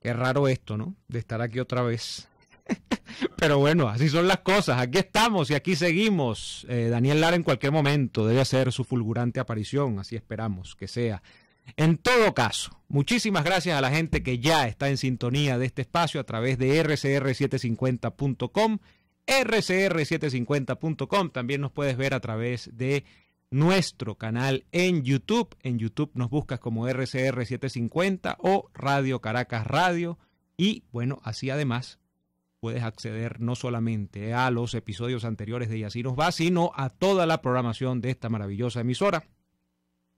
Qué raro esto, ¿no? De estar aquí otra vez. Pero bueno, así son las cosas. Aquí estamos y aquí seguimos. Eh, Daniel Lara en cualquier momento debe hacer su fulgurante aparición. Así esperamos que sea. En todo caso, muchísimas gracias a la gente que ya está en sintonía de este espacio a través de rcr750.com. rcr750.com. También nos puedes ver a través de nuestro canal en YouTube. En YouTube nos buscas como RCR750 o Radio Caracas Radio. Y bueno, así además puedes acceder no solamente a los episodios anteriores de Y así nos va, sino a toda la programación de esta maravillosa emisora.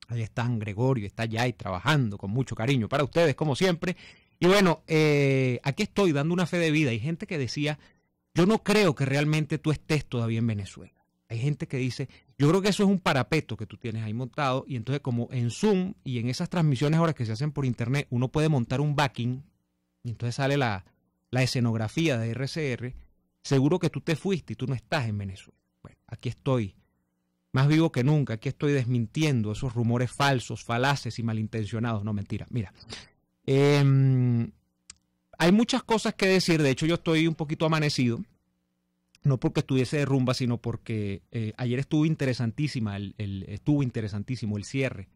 Ahí están Gregorio, está ya y trabajando con mucho cariño para ustedes, como siempre. Y bueno, eh, aquí estoy dando una fe de vida. Hay gente que decía, yo no creo que realmente tú estés todavía en Venezuela. Hay gente que dice, yo creo que eso es un parapeto que tú tienes ahí montado y entonces como en Zoom y en esas transmisiones ahora que se hacen por internet, uno puede montar un backing y entonces sale la, la escenografía de RCR, seguro que tú te fuiste y tú no estás en Venezuela. Bueno, aquí estoy, más vivo que nunca, aquí estoy desmintiendo esos rumores falsos, falaces y malintencionados. No, mentira, mira. Em, hay muchas cosas que decir, de hecho yo estoy un poquito amanecido no porque estuviese de rumba, sino porque eh, ayer estuvo interesantísima, el, estuvo interesantísimo el cierre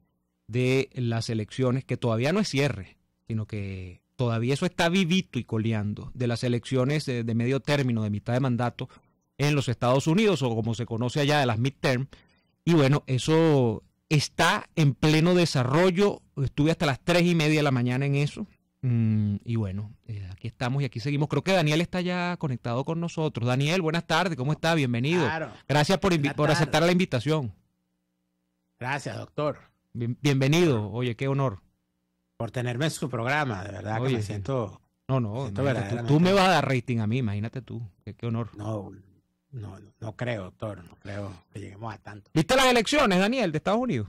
de las elecciones, que todavía no es cierre, sino que todavía eso está vivito y coleando, de las elecciones de, medio término, de mitad de mandato, en los Estados Unidos, o como se conoce allá, de las midterm. Y bueno, eso está en pleno desarrollo. Estuve hasta las tres y media de la mañana en eso. Mm, y bueno, eh, aquí estamos y aquí seguimos. Creo que Daniel está ya conectado con nosotros. Daniel, buenas tardes, ¿cómo está? Bienvenido. Gracias por, aceptar la invitación. Gracias, doctor. bienvenido, oye, qué honor. Por tenerme en su programa, de verdad que me siento. No, no, tú, me vas a dar rating a mí, imagínate tú, qué, honor. No, no, no creo, doctor, no creo que lleguemos a tanto. ¿Viste las elecciones, Daniel, de Estados Unidos?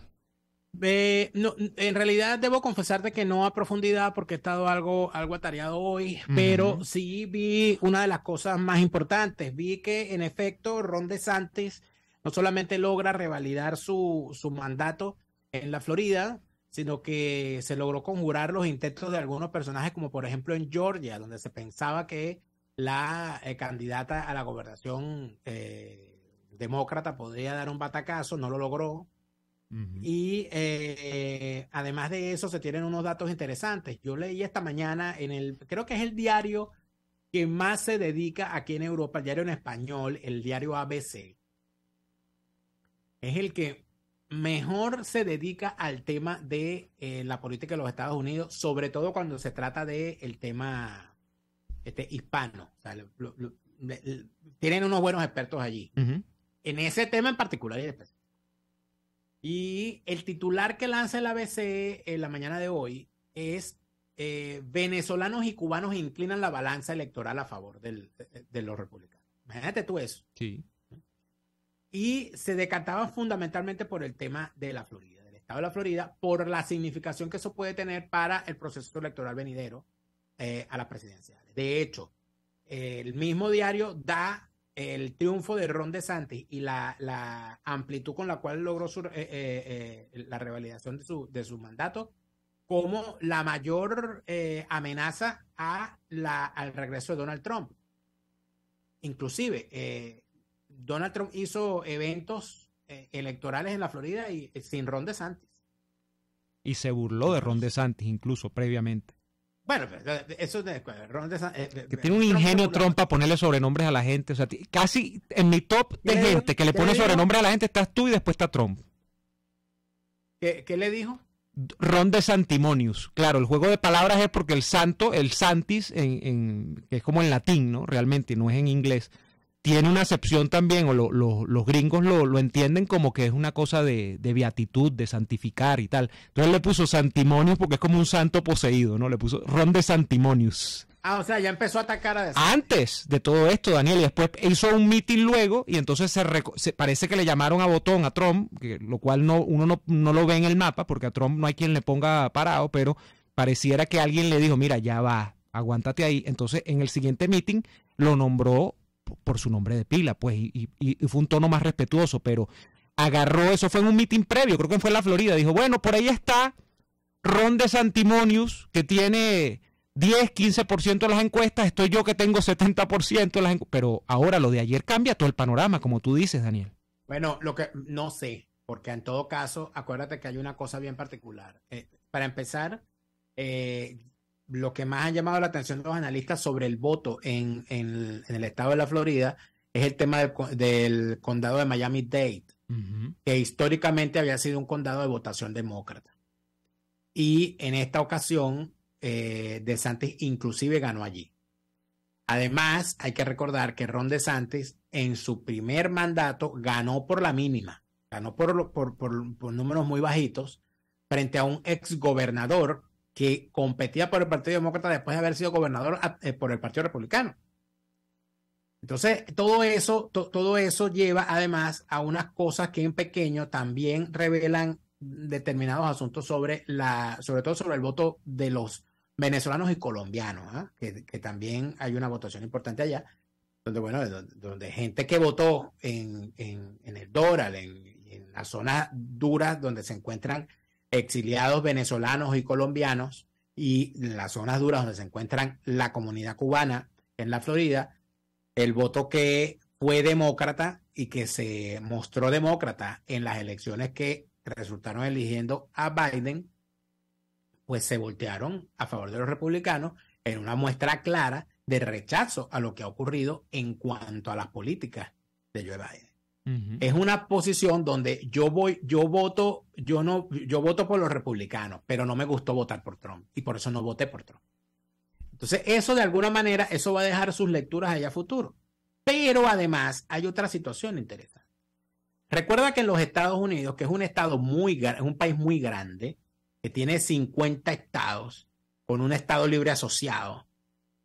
Eh, en realidad debo confesarte que no a profundidad porque he estado algo, algo atareado hoy, pero sí vi una de las cosas más importantes. Vi que en efecto Ron DeSantis no solamente logra revalidar su, su mandato en la Florida, sino que se logró conjurar los intentos de algunos personajes, como por ejemplo en Georgia, donde se pensaba que la eh, candidata a la gobernación eh, demócrata podría dar un batacazo, no lo logró y eh, además de eso, se tienen unos datos interesantes. Yo leí esta mañana en el, creo que es el diario que más se dedica aquí en Europa, el diario en español, el diario ABC. Es el que mejor se dedica al tema de eh, la política de los Estados Unidos, sobre todo cuando se trata del tema este, hispano. tienen unos buenos expertos allí. En ese tema en particular y y el titular que lanza el ABC en la mañana de hoy es eh, venezolanos y cubanos inclinan la balanza electoral a favor de, los republicanos. Imagínate tú eso. Sí. Y se decantaba fundamentalmente por el tema de la Florida, del estado de la Florida, por la significación que eso puede tener para el proceso electoral venidero eh, a las presidenciales. De hecho, el mismo diario da el triunfo de Ron DeSantis y la, amplitud con la cual logró eh, eh, eh, la revalidación de su, de su mandato como la mayor amenaza a la, al regreso de Donald Trump. Inclusive, Donald Trump hizo eventos electorales en la Florida y sin Ron DeSantis. Y se burló de Ron DeSantis incluso previamente. Bueno, eh, eh, eso de, eh, Ron de que tiene un ingenio Trump para ponerle sobrenombres a la gente. O sea, casi en mi top de gente que le pone sobrenombres sobrenombre a la gente estás tú y después está Trump. ¿Qué, le dijo? Ron de Santimonius. Claro, el juego de palabras es porque el santo, el santis, en, es como en latín, ¿no? Realmente, no es en inglés tiene una acepción también, o los gringos lo, entienden como que es una cosa de, beatitud, de santificar y tal. Entonces le puso Santimonius porque es como un santo poseído, ¿no? Le puso Ron de Santimonius. Ah, o sea, ya empezó a atacar a eso. Antes de todo esto, Daniel, y después hizo un mitin luego, y entonces se, parece que le llamaron a botón a Trump, lo cual no, uno no, no lo ve en el mapa, porque a Trump no hay quien le ponga parado, pero pareciera que alguien le dijo, mira, ya va, aguántate ahí. Entonces, en el siguiente meeting lo nombró por su nombre de pila, pues, y, fue un tono más respetuoso, pero agarró, eso fue en un mitin previo, creo que fue en la Florida, dijo, bueno, por ahí está Ron de Santimonius, que tiene 10, 15% de las encuestas, estoy yo que tengo 70% de las encuestas, pero ahora lo de ayer cambia todo el panorama, como tú dices, Daniel. Bueno, lo que no sé, porque en todo caso, acuérdate que hay una cosa bien particular. Eh, para empezar, eh, lo que más ha llamado la atención de los analistas sobre el voto en, el estado de la Florida es el tema del, condado de Miami-Dade, que históricamente había sido un condado de votación demócrata. Y en esta ocasión, De eh, DeSantis inclusive ganó allí. Además, hay que recordar que Ron DeSantis en su primer mandato ganó por la mínima, ganó por, por, por, por números muy bajitos, frente a un ex gobernador que competía por el Partido Demócrata después de haber sido gobernador ah, eh, por el Partido Republicano. Entonces, todo eso, todo eso lleva además a unas cosas que en pequeño también revelan determinados asuntos sobre la, sobre todo sobre el voto de los venezolanos y colombianos, ¿ah? que, también hay una votación importante allá, donde bueno, donde, gente que votó en, el Doral, en, la zona dura donde se encuentran exiliados venezolanos y colombianos y las zonas duras donde se encuentran la comunidad cubana en la Florida, el voto que fue demócrata y que se mostró demócrata en las elecciones que resultaron eligiendo a Biden, pues se voltearon a favor de los republicanos en una muestra clara de rechazo a lo que ha ocurrido en cuanto a las políticas de Joe Biden. Es una posición donde yo voy, yo voto, yo no, yo voto por los republicanos, pero no me gustó votar por Trump y por eso no voté por Trump. Entonces, eso de alguna manera, eso va a dejar sus lecturas allá a futuro. Pero además hay otra situación interesante. Recuerda que en los Estados Unidos, que es un estado muy es un país muy grande, que tiene 50 estados, con un estado libre asociado,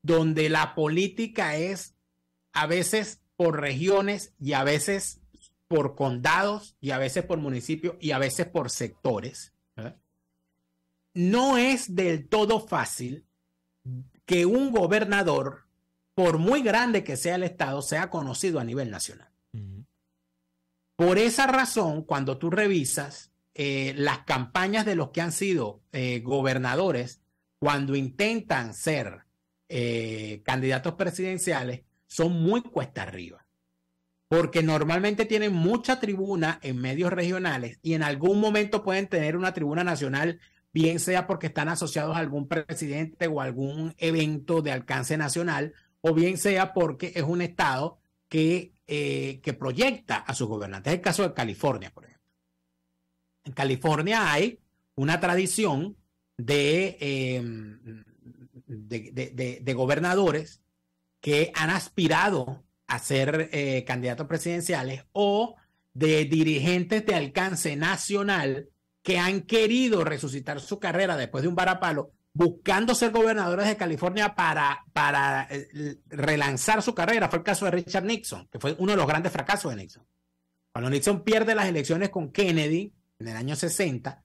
donde la política es a veces por regiones y a veces por condados y a veces por municipios y a veces por sectores, no es del todo fácil que un gobernador, por muy grande que sea el Estado, sea conocido a nivel nacional. Por esa razón, cuando tú revisas eh, las campañas de los que han sido eh, gobernadores, cuando intentan ser eh, candidatos presidenciales, son muy cuesta arriba porque normalmente tienen mucha tribuna en medios regionales y en algún momento pueden tener una tribuna nacional, bien sea porque están asociados a algún presidente o algún evento de alcance nacional, o bien sea porque es un estado que, eh, que proyecta a sus gobernantes. Es el caso de California, por ejemplo. En California hay una tradición de, em, de gobernadores que han aspirado a ser eh, candidatos presidenciales o de dirigentes de alcance nacional que han querido resucitar su carrera después de un varapalo, buscando ser gobernadores de California para, para eh, relanzar su carrera. Fue el caso de Richard Nixon, que fue uno de los grandes fracasos de Nixon. Cuando Nixon pierde las elecciones con Kennedy en el año 60,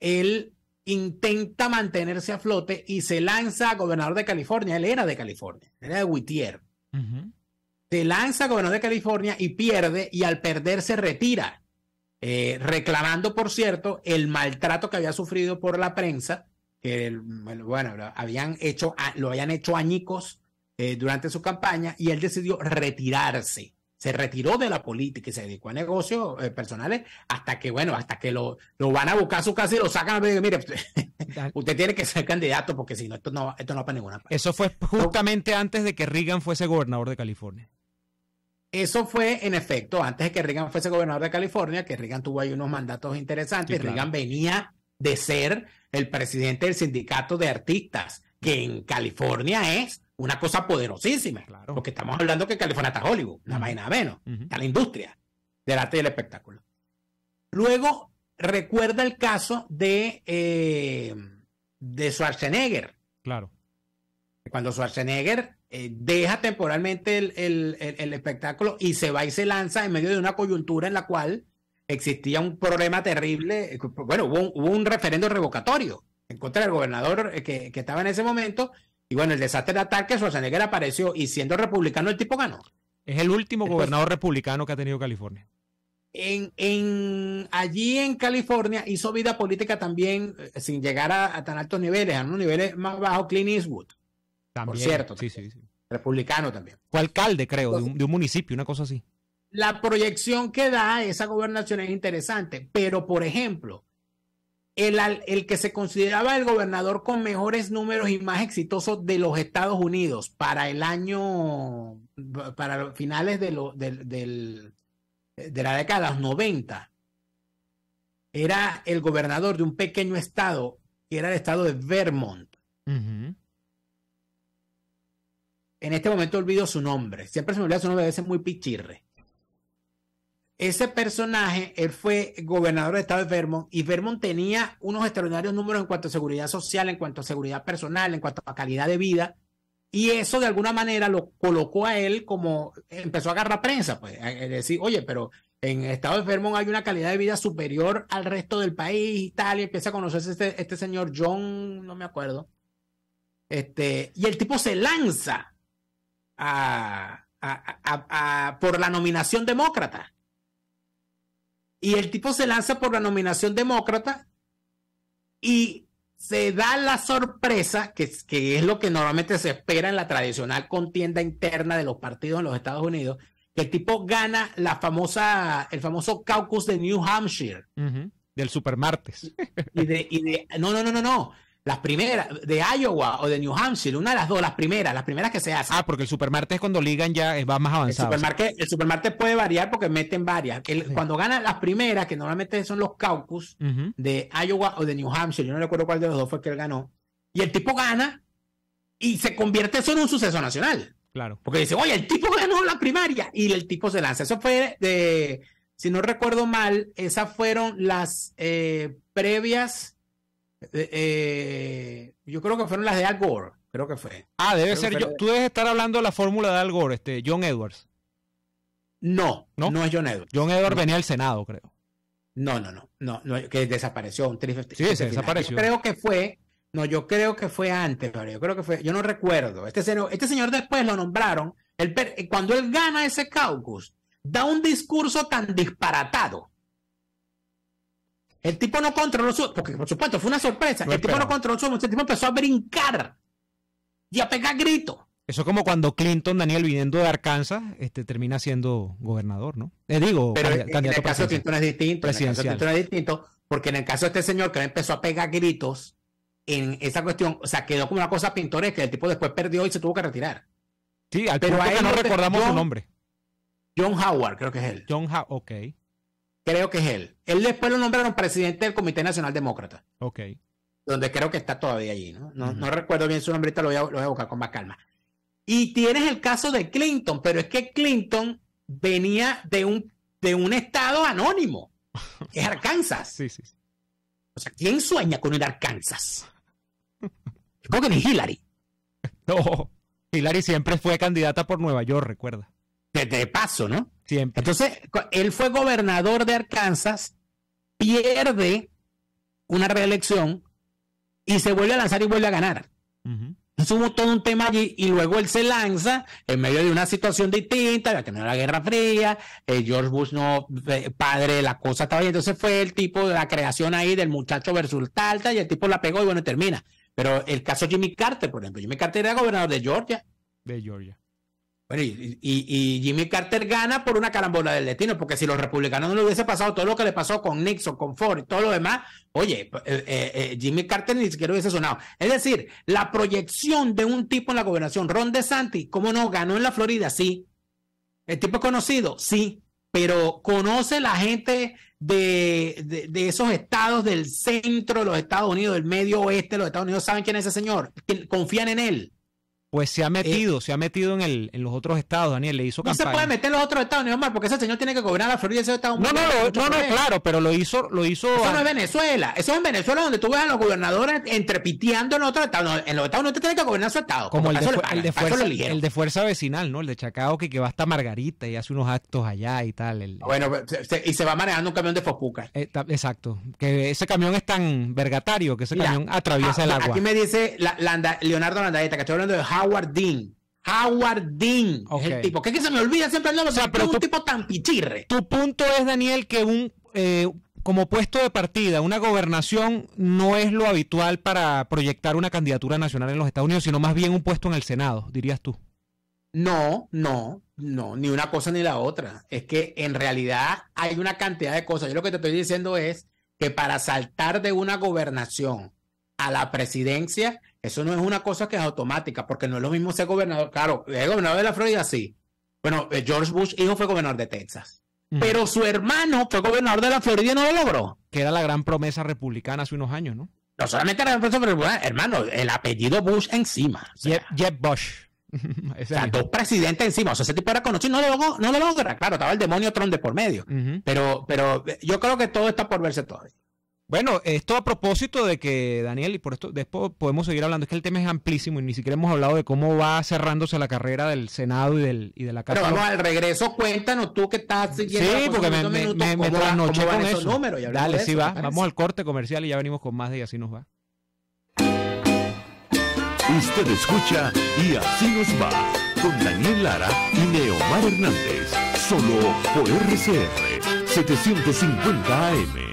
él intenta mantenerse a flote y se lanza a gobernador de California. Él era de California, era de Whittier se lanza gobernador de California y pierde y al perder se retira, eh, reclamando, por cierto, el maltrato que había sufrido por la prensa, que bueno, lo habían hecho, lo habían hecho añicos eh, durante su campaña y él decidió retirarse. Se retiró de la política y se dedicó a negocios eh, personales hasta que, bueno, hasta que lo, lo, van a buscar a su casa y lo sacan. mire, usted tiene que ser candidato porque si no, esto no, esto no va para ninguna parte. Eso fue justamente antes de que Reagan fuese gobernador de California. Eso fue, en efecto, antes de que Reagan fuese gobernador de California, que Reagan tuvo ahí unos mandatos interesantes. Reagan venía de ser el presidente del sindicato de artistas, que en California es una cosa poderosísima. Claro. Porque estamos hablando que California está Hollywood, nada más y nada menos. Está la industria del arte y del espectáculo. Luego recuerda el caso de, eh, de Schwarzenegger. Claro. Cuando Schwarzenegger eh, deja temporalmente el, espectáculo y se va y se lanza en medio de una coyuntura en la cual existía un problema terrible, eh, bueno, hubo un, referendo revocatorio en contra del gobernador eh, que, estaba en ese momento y bueno, el desastre de ataque, Schwarzenegger apareció y siendo republicano el tipo ganó. Es el último gobernador republicano que ha tenido California. En, allí en California hizo vida política también sin llegar a, a tan altos niveles, a unos niveles más bajos, Clint Eastwood por cierto. Sí, Sí, Republicano también. Fue alcalde, creo, de, un, municipio, una cosa así. La proyección que da esa gobernación es interesante, pero por ejemplo, el, que se consideraba el gobernador con mejores números y más exitoso de los Estados Unidos para el año, para finales de, lo, la década de los 90, era el gobernador de un pequeño estado, que era el estado de Vermont. En este momento olvido su nombre. Siempre se me olvida su nombre, a veces muy pichirre. Ese personaje, él fue gobernador de estado de Vermont y Vermont tenía unos extraordinarios números en cuanto a seguridad social, en cuanto a seguridad personal, en cuanto a calidad de vida. Y eso de alguna manera lo colocó a él como empezó a agarrar prensa, pues, decir, oye, pero en estado de Vermont hay una calidad de vida superior al resto del país italia empieza a conocerse este, este señor John, no me acuerdo. Este, y el tipo se lanza por la nominación demócrata. Y el tipo se lanza por la nominación demócrata y se da la sorpresa, que, que, es lo que normalmente se espera en la tradicional contienda interna de los partidos en los Estados Unidos, que el tipo gana la famosa, el famoso caucus de New Hampshire. Del supermartes. Y de, y de, no, no, no, no, no. Las primeras, de Iowa o de New Hampshire, una de las dos, las primeras, las primeras que se hacen. Ah, porque el es cuando ligan ya va más avanzado. El supermarte puede variar porque meten varias. Cuando ganan las primeras, que normalmente son los caucus de Iowa o de New Hampshire, yo no recuerdo cuál de los dos fue que él ganó, y el tipo gana y se convierte eso en un suceso nacional. Claro. Porque dice, oye, el tipo ganó la primaria y el tipo se lanza. Eso fue de, si no recuerdo mal, esas fueron las eh, previas eh, eh, yo creo que fueron las de Al Gore, creo que fue. Ah, debe ser. Yo, tú debes estar hablando de la fórmula de Al Gore, este, John Edwards. No, no, es John Edwards. John Edwards venía al Senado, creo. No, no, no, no, que desapareció un Sí, desapareció. Yo creo que fue, no, yo creo que fue antes, yo creo que fue, yo no recuerdo. Este señor, este señor después lo nombraron, cuando él gana ese caucus, da un discurso tan disparatado el tipo no controló su. Porque, por supuesto, fue una sorpresa. el tipo no controló su El tipo empezó a brincar y a pegar gritos. Eso es como cuando Clinton, Daniel, viniendo de Arkansas, este, termina siendo gobernador, ¿no? Le eh, digo, Pero en el caso de Clinton es distinto. el caso es distinto, porque en el caso de este señor que empezó a pegar gritos en esa cuestión, o sea, quedó como una cosa pintoresca. El tipo después perdió y se tuvo que retirar. Sí, al Pero no recordamos su nombre. John Howard, creo que es él. John Howard, ok. Creo que es él. Él después lo nombraron presidente del Comité Nacional Demócrata. Ok. Donde creo que está todavía allí, ¿no? No, recuerdo bien su nombre, lo voy, a, lo buscar con más calma. Y tienes el caso de Clinton, pero es que Clinton venía de un, estado anónimo, es Arkansas. sí, sí, O sea, ¿quién sueña con ir a Arkansas? ¿Como que ni Hillary. No, Hillary siempre fue candidata por Nueva York, recuerda. De, de paso, ¿no? Entonces, él fue gobernador de Arkansas, pierde una reelección y se vuelve a lanzar y vuelve a ganar. Entonces hubo todo un tema allí y luego él se lanza en medio de una situación distinta, la que la Guerra Fría, eh, George Bush no, eh, padre de la cosa entonces fue el tipo de la creación ahí del muchacho versus Talta y el tipo la pegó y bueno, termina. Pero el caso Jimmy Carter, por ejemplo, Jimmy Carter era gobernador de Georgia. De Georgia. Bueno, y, Jimmy Carter gana por una carambola del destino, porque si los republicanos no le hubiese pasado todo lo que le pasó con Nixon, con Ford y todo lo demás, oye, eh, eh, eh, Jimmy Carter ni siquiera hubiese sonado. Es decir, la proyección de un tipo en la gobernación, Ron DeSantis, ¿cómo no? Ganó en la Florida, sí. ¿El tipo es conocido? Sí. Pero conoce la gente de, esos estados del centro de los Estados Unidos, del medio oeste los Estados Unidos, saben quién es ese señor, confían en él pues se ha eh, metido, se ha metido en, en los otros estados, Daniel, le hizo campaña. No se puede meter en los otros estados, ni porque ese señor tiene que gobernar la Florida y ese estado. No, no, no, claro, pero lo hizo, lo hizo. Eso no es Venezuela, eso es en Venezuela donde tú ves a los gobernadores entrepiteando en otros estados. en los estados no te tiene que gobernar su estado. Como, el, de, fuerza, el, de fuerza, vecinal, ¿no? El de Chacao que, que va hasta Margarita y hace unos actos allá y tal. bueno, pues, y se va manejando un camión de focuca eh, exacto, que ese camión es tan vergatario que ese camión atraviesa ah, el agua. Aquí me dice Leonardo Landaeta, que estoy hablando de Howard Dean. Howard Dean es el tipo. ¿Qué es que se me olvida siempre el nombre, o sea, pero es un tipo tan pichirre. Tu punto es, Daniel, que un eh, como puesto de partida, una gobernación no es lo habitual para proyectar una candidatura nacional en los Estados Unidos, sino más bien un puesto en el Senado, dirías tú. No, no, no, ni una cosa ni la otra. Es que en realidad hay una cantidad de cosas. Yo lo que te estoy diciendo es que para saltar de una gobernación a la presidencia, eso no es una cosa que es automática, porque no es lo mismo ser gobernador. Claro, el gobernador de la Florida, sí. Bueno, eh, George Bush, hijo, fue gobernador de Texas. Pero su hermano fue gobernador de la Florida y no lo logró. Que era la gran promesa republicana hace unos años, ¿no? No solamente era la gran promesa republicana, hermano, el apellido Bush encima. Jeb, Bush. o dos presidentes encima. O sea, ese tipo era conocido, no lo, logró, No lo logra. Claro, estaba el demonio Tron de por medio. pero, pero eh, yo creo que todo está por verse todavía. Bueno, esto a propósito de que, Daniel, y por esto después podemos seguir hablando, es que el tema es amplísimo y ni siquiera hemos hablado de cómo va cerrándose la carrera del Senado y, del, de la Cámara. Pero vamos al regreso, cuéntanos tú que estás siguiendo. Sí, porque me, con eso. Dale, sí va. Vamos al corte comercial y ya venimos con más de Y Así Nos Va. Usted escucha Y Así Nos Va con Daniel Lara y Neomar Hernández, solo por RCR 750 AM.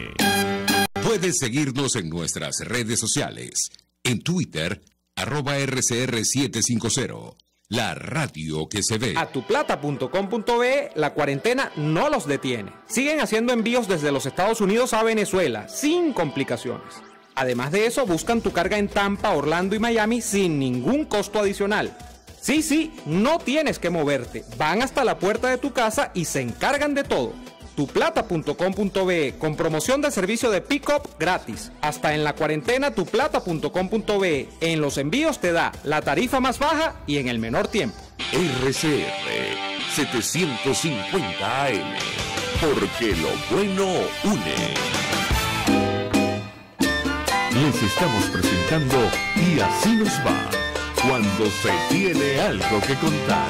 Puedes seguirnos en nuestras redes sociales. En Twitter, arroba RCR750. La radio que se ve. A tuplata.com.be la cuarentena no los detiene. Siguen haciendo envíos desde los Estados Unidos a Venezuela, sin complicaciones. Además de eso, buscan tu carga en Tampa, Orlando y Miami sin ningún costo adicional. Sí, sí, no tienes que moverte. Van hasta la puerta de tu casa y se encargan de todo tuplata.com.be con promoción de servicio de pick-up gratis. Hasta en la cuarentena tuplata.com.be en los envíos te da la tarifa más baja y en el menor tiempo. RCR 750 AM porque lo bueno une. Les estamos presentando Y así nos va cuando se tiene algo que contar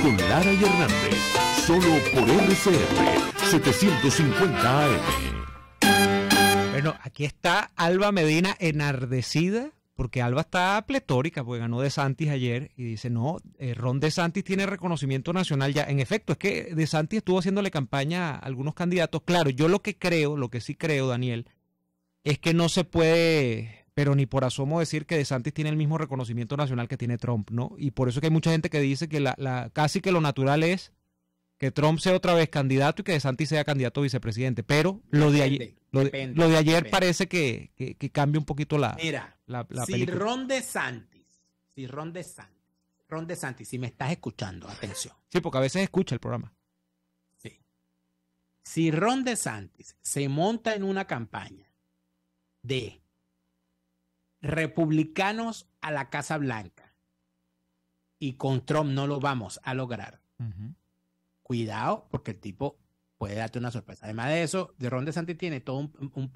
con Lara y Hernández solo por RCR 750 Bueno, aquí está Alba Medina enardecida porque Alba está pletórica, porque ganó De Santis ayer y dice, no, eh, Ron De Santis tiene reconocimiento nacional ya. En efecto, es que De Santis estuvo haciéndole campaña a algunos candidatos. Claro, yo lo que creo, lo que sí creo, Daniel, es que no se puede, pero ni por asomo decir que De Santis tiene el mismo reconocimiento nacional que tiene Trump, ¿no? Y por eso que hay mucha gente que dice que la, la casi que lo natural es que Trump sea otra vez candidato y que DeSantis sea candidato vicepresidente. Pero lo de ayer, lo, de, ayer parece que, cambia un poquito la. Mira, la, si Ron DeSantis, si Ron DeSantis, Ron si me estás escuchando, atención. Sí, porque a veces escucha el programa. Sí. Si Ron DeSantis se monta en una campaña de republicanos a la Casa Blanca y con Trump no lo vamos a lograr cuidado, porque el tipo puede darte una sorpresa. Además de eso, de Ron DeSantis tiene todo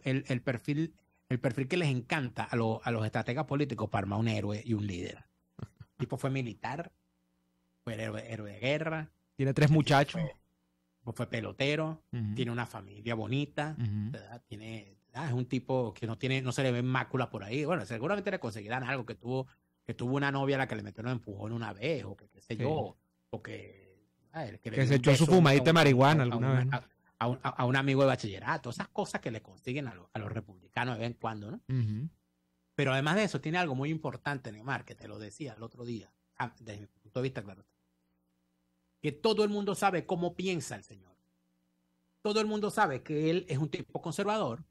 el, perfil el perfil que les encanta a, a los estrategas políticos para armar un héroe y un líder. El tipo fue militar, fue héroe, de guerra. Tiene tres muchachos. Fue, pues pelotero, tiene una familia bonita, tiene, es un tipo que no tiene, no se le ve mácula por ahí. Bueno, seguramente le conseguirán algo que tuvo, que tuvo una novia a la que le metieron un empujón una vez, o que qué sé yo, o que Ah, que, se echó su fumadita de marihuana A un, amigo de bachillerato, esas cosas que le consiguen a, los republicanos de vez en cuando, ¿no? Pero además de eso, tiene algo muy importante, Neymar, que te lo decía el otro día, ah, desde mi punto de vista, claro. Que todo el mundo sabe cómo piensa el señor. Todo el mundo sabe que él es un tipo conservador,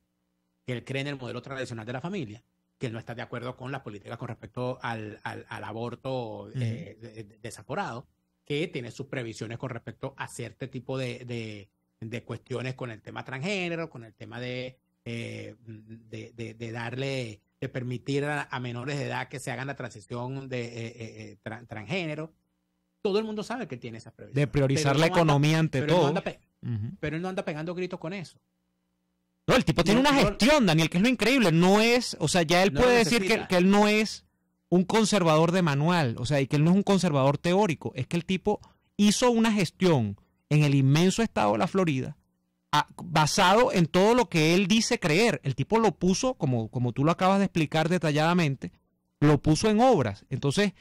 que él cree en el modelo tradicional de la familia, que él no está de acuerdo con la política con respecto al, aborto eh, desaporado que tiene sus previsiones con respecto a cierto tipo de, cuestiones con el tema transgénero, con el tema de, eh, de, darle, de permitir a, menores de edad que se hagan la transición de eh, eh, transgénero. Todo el mundo sabe que tiene esas previsiones. De priorizar la economía ante todo. Pero él no anda pegando gritos con eso. No, el tipo tiene una gestión, Daniel, que es lo increíble. No es, o sea, ya él puede decir que él no es un conservador de manual, o sea, y que él no es un conservador teórico, es que el tipo hizo una gestión en el inmenso estado de la Florida basado en todo lo que él dice creer. El tipo lo puso, como, como tú lo acabas de explicar detalladamente, lo puso en obras. Entonces,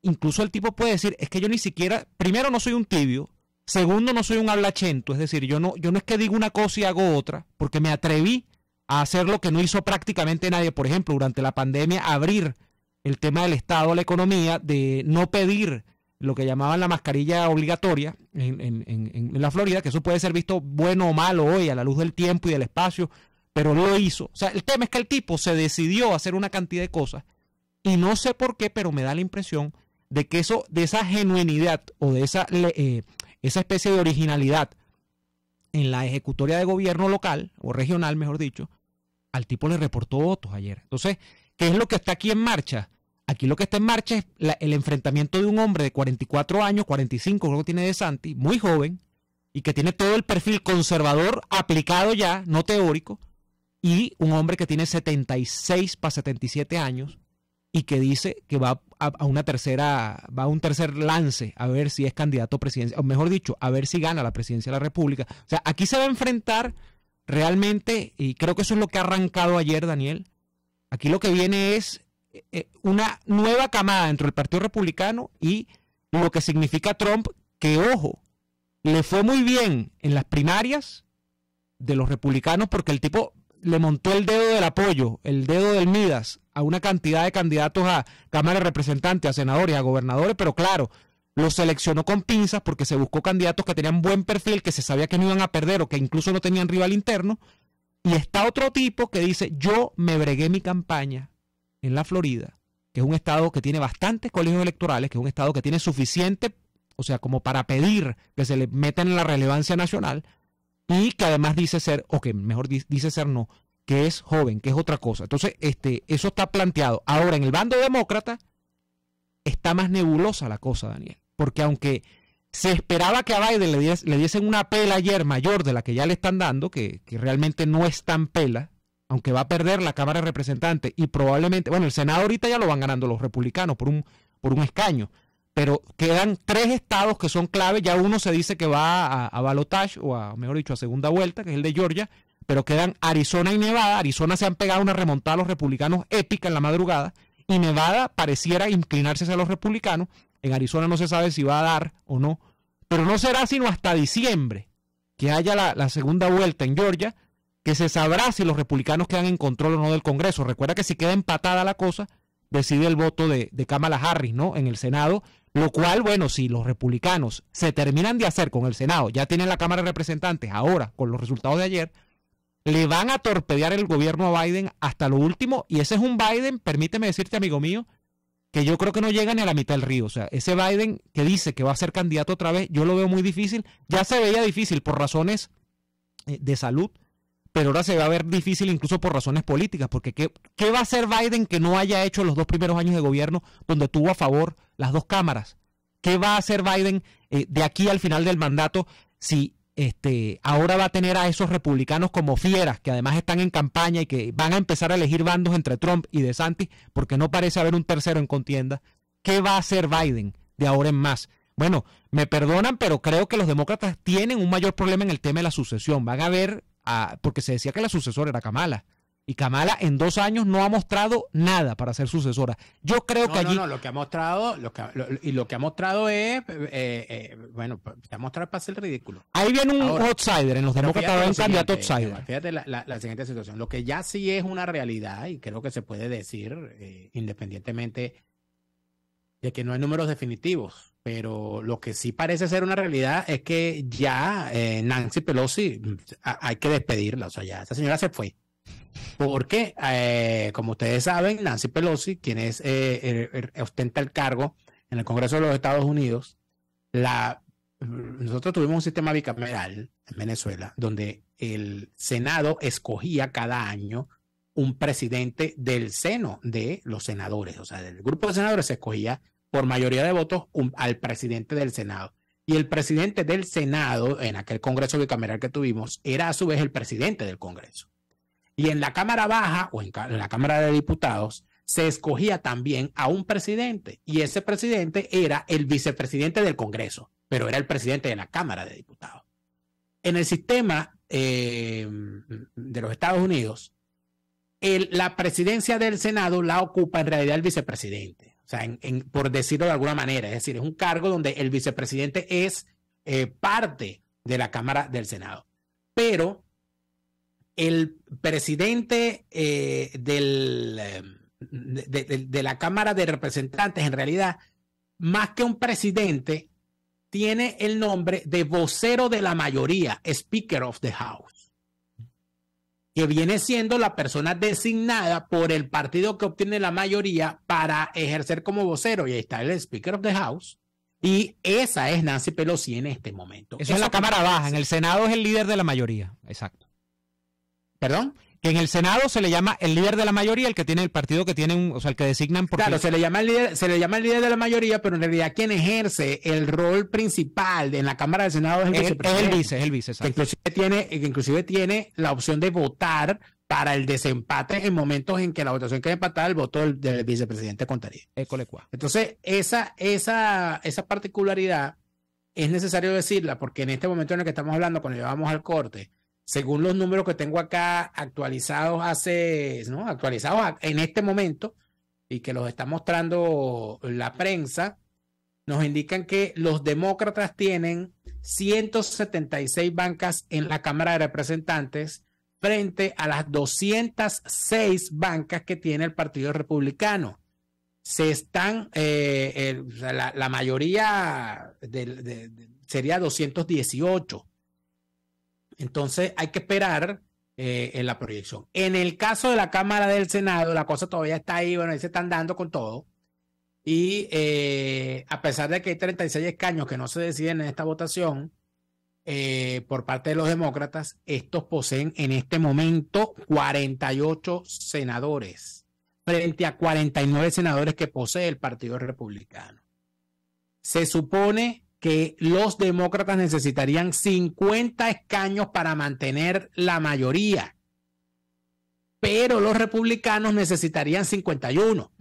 incluso el tipo puede decir, es que yo ni siquiera, primero no soy un tibio, segundo no soy un hablachento, es decir, yo no, yo no es que digo una cosa y hago otra, porque me atreví a hacer lo que no hizo prácticamente nadie, por ejemplo, durante la pandemia, abrir el tema del Estado, la economía, de no pedir lo que llamaban la mascarilla obligatoria en, en, en, en, la Florida, que eso puede ser visto bueno o malo hoy a la luz del tiempo y del espacio, pero lo hizo. O sea, el tema es que el tipo se decidió a hacer una cantidad de cosas y no sé por qué, pero me da la impresión de que eso, de esa genuinidad o de esa, eh, esa especie de originalidad en la ejecutoria de gobierno local o regional, mejor dicho, al tipo le reportó votos ayer. Entonces, ¿Qué es lo que está aquí en marcha? Aquí lo que está en marcha es el enfrentamiento de un hombre de 44 años, 45 creo que tiene de Santi, muy joven, y que tiene todo el perfil conservador aplicado ya, no teórico, y un hombre que tiene 76 para 77 años y que dice que va a, una tercera, va a un tercer lance a ver si es candidato a presidencia, o mejor dicho, a ver si gana la presidencia de la República. O sea, aquí se va a enfrentar realmente, y creo que eso es lo que ha arrancado ayer, Daniel, Aquí lo que viene es eh, una nueva camada dentro del Partido Republicano y lo que significa Trump, que ojo, le fue muy bien en las primarias de los republicanos porque el tipo le montó el dedo del apoyo, el dedo del Midas a una cantidad de candidatos a Cámara de Representantes, a senadores, a gobernadores, pero claro, los seleccionó con pinzas porque se buscó candidatos que tenían buen perfil, que se sabía que no iban a perder o que incluso no tenían rival interno, y está otro tipo que dice, yo me bregué mi campaña en la Florida, que es un estado que tiene bastantes colegios electorales, que es un estado que tiene suficiente, o sea, como para pedir que se le metan en la relevancia nacional, y que además dice ser, o que mejor dice ser no, que es joven, que es otra cosa. Entonces, este, eso está planteado. Ahora, en el bando demócrata está más nebulosa la cosa, Daniel, porque aunque se esperaba que a Biden le, diesen una pela ayer mayor de la que ya le están dando, que, que realmente no es tan pela, aunque va a perder la Cámara de Representantes y probablemente, bueno, el Senado ahorita ya lo van ganando los republicanos por un, por un escaño, pero quedan tres estados que son clave, ya uno se dice que va a, a balotage o a, mejor dicho, a segunda vuelta, que es el de Georgia, pero quedan Arizona y Nevada. Arizona se han pegado una remontada a los republicanos épica en la madrugada y Nevada pareciera inclinarse hacia los republicanos en Arizona no se sabe si va a dar o no, pero no será sino hasta diciembre que haya la, segunda vuelta en Georgia, que se sabrá si los republicanos quedan en control o no del Congreso. Recuerda que si queda empatada la cosa, decide el voto de, de, Kamala Harris, ¿no? En el Senado, lo cual, bueno, si los republicanos se terminan de hacer con el Senado, ya tienen la Cámara de Representantes ahora, con los resultados de ayer, le van a torpedear el gobierno a Biden hasta lo último, y ese es un Biden, permíteme decirte, amigo mío, que yo creo que no llega ni a la mitad del río. O sea, ese Biden que dice que va a ser candidato otra vez, yo lo veo muy difícil. Ya se veía difícil por razones eh, de salud, pero ahora se va a ver difícil incluso por razones políticas, porque ¿qué, va a hacer Biden que no haya hecho los dos primeros años de gobierno donde tuvo a favor las dos cámaras? ¿Qué va a hacer Biden eh, de aquí al final del mandato si este, ahora va a tener a esos republicanos como fieras, que además están en campaña y que van a empezar a elegir bandos entre Trump y DeSantis, porque no parece haber un tercero en contienda. ¿Qué va a hacer Biden de ahora en más? Bueno, me perdonan, pero creo que los demócratas tienen un mayor problema en el tema de la sucesión. Van a ver, porque se decía que la sucesora era Kamala. Y Kamala en dos años no ha mostrado nada para ser sucesora. Yo creo que allí. No, lo que ha mostrado, y lo que ha mostrado es, eh, eh, bueno, te ha mostrado para ser ridículo. Ahí viene un outsider, en los demócratas un candidato outsider. Fíjate la, siguiente situación. Lo que ya sí es una realidad, y creo que se puede decir, eh, independientemente de que no hay números definitivos, pero lo que sí parece ser una realidad es que ya Nancy Pelosi mm, hay que despedirla. O sea, ya esa señora se fue. Porque, eh, como ustedes saben, Nancy Pelosi, quien es, eh, ostenta el cargo en el Congreso de los Estados Unidos, nosotros tuvimos un sistema bicameral en Venezuela donde el Senado escogía cada año un presidente del seno de los senadores, o sea, del grupo de senadores se escogía por mayoría de votos al presidente del Senado. Y el presidente del Senado, en aquel Congreso bicameral que tuvimos, era a su vez el presidente del Congreso. Y en la Cámara Baja o en, la Cámara de Diputados se escogía también a un presidente y ese presidente era el vicepresidente del Congreso, pero era el presidente de la Cámara de Diputados. En el sistema eh, de los Estados Unidos, la presidencia del Senado la ocupa en realidad el vicepresidente, o sea, por decirlo de alguna manera, es decir, es un cargo donde el vicepresidente es eh, parte de la Cámara del Senado. Pero el presidente eh, em, de, la Cámara de Representantes, en realidad, más que un presidente, tiene el nombre de vocero de la mayoría, Speaker of the House, que viene siendo la persona designada por el partido que obtiene la mayoría para ejercer como vocero. Y ahí está el Speaker of the House. Y esa es Nancy Pelosi en este momento. Eso Esa es la Cámara Baja. En el Senado es el líder de la mayoría. Exacto perdón, que en el Senado se le llama el líder de la mayoría, el que tiene el partido que tienen, o sea, el que designan por Claro, se le llama el líder, se le llama el líder de la mayoría, pero en realidad quien ejerce el rol principal en la Cámara del Senado es el, vicepresidente. Es el vice, es el vice, que inclusive tiene, inclusive tiene la opción de votar para el desempate en momentos en que la votación queda empatada, el voto del, vicepresidente contaría. Entonces, esa, esa, esa particularidad es necesario decirla porque en este momento en el que estamos hablando, cuando llevamos al corte, según los números que tengo acá actualizados hace, ¿no? Actualizados en este momento y que los está mostrando la prensa, nos indican que los demócratas tienen 176 bancas en la Cámara de Representantes frente a las 206 bancas que tiene el Partido Republicano. Se están, eh, la, mayoría sería 218 entonces hay que esperar eh, en la proyección. En el caso de la Cámara del Senado, la cosa todavía está ahí, bueno, ahí se están dando con todo. Y eh, a pesar de que hay 36 escaños que no se deciden en esta votación eh, por parte de los demócratas, estos poseen en este momento 48 senadores frente a 49 senadores que posee el Partido Republicano. Se supone que los demócratas necesitarían 50 escaños para mantener la mayoría, pero los republicanos necesitarían 51.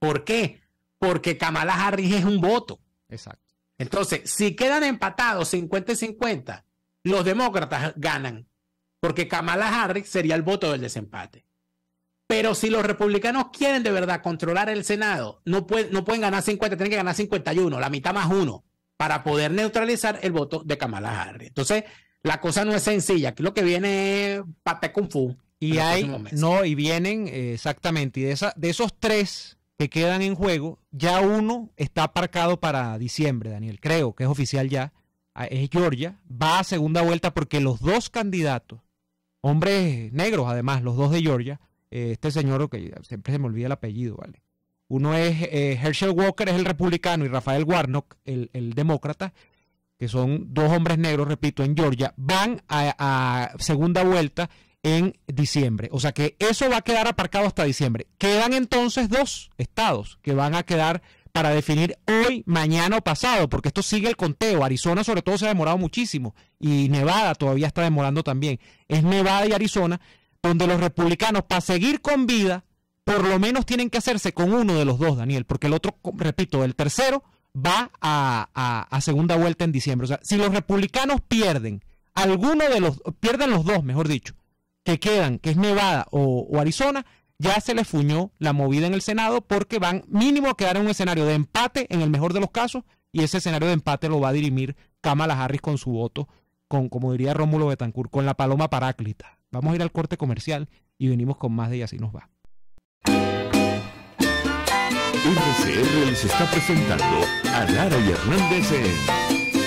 ¿Por qué? Porque Kamala Harris es un voto. Exacto. Entonces, si quedan empatados 50 y 50, los demócratas ganan, porque Kamala Harris sería el voto del desempate. Pero si los republicanos quieren de verdad controlar el Senado, no, no pueden ganar 50, tienen que ganar 51, la mitad más uno, para poder neutralizar el voto de Kamala Harris. Entonces, la cosa no es sencilla. Aquí lo que viene es pate kung fu. Y hay, no, y vienen eh, exactamente. Y de, esa, de esos tres que quedan en juego, ya uno está aparcado para diciembre, Daniel. Creo que es oficial ya. Es Georgia. Va a segunda vuelta porque los dos candidatos, hombres negros además, los dos de Georgia, eh, este señor, que siempre se me olvida el apellido, ¿vale? Uno es eh, Herschel Walker, es el republicano, y Rafael Warnock, el, el, demócrata, que son dos hombres negros, repito, en Georgia, van a, a segunda vuelta en diciembre. O sea que eso va a quedar aparcado hasta diciembre. Quedan entonces dos estados que van a quedar para definir hoy, mañana o pasado, porque esto sigue el conteo. Arizona sobre todo se ha demorado muchísimo y Nevada todavía está demorando también. Es Nevada y Arizona donde los republicanos, para seguir con vida, por lo menos tienen que hacerse con uno de los dos, Daniel, porque el otro, repito, el tercero va a, segunda vuelta en diciembre. O sea, si los republicanos pierden, alguno de los, pierden los dos, mejor dicho, que quedan, que es Nevada o, Arizona, ya se les fuñó la movida en el Senado porque van mínimo a quedar en un escenario de empate en el mejor de los casos y ese escenario de empate lo va a dirimir Kamala Harris con su voto, con, como diría Rómulo Betancourt, con la paloma paráclita. Vamos a ir al corte comercial y venimos con más de Y así nos va. RCR les está presentando a Lara y Hernández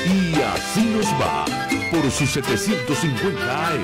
Y así nos va por sus 750 AM.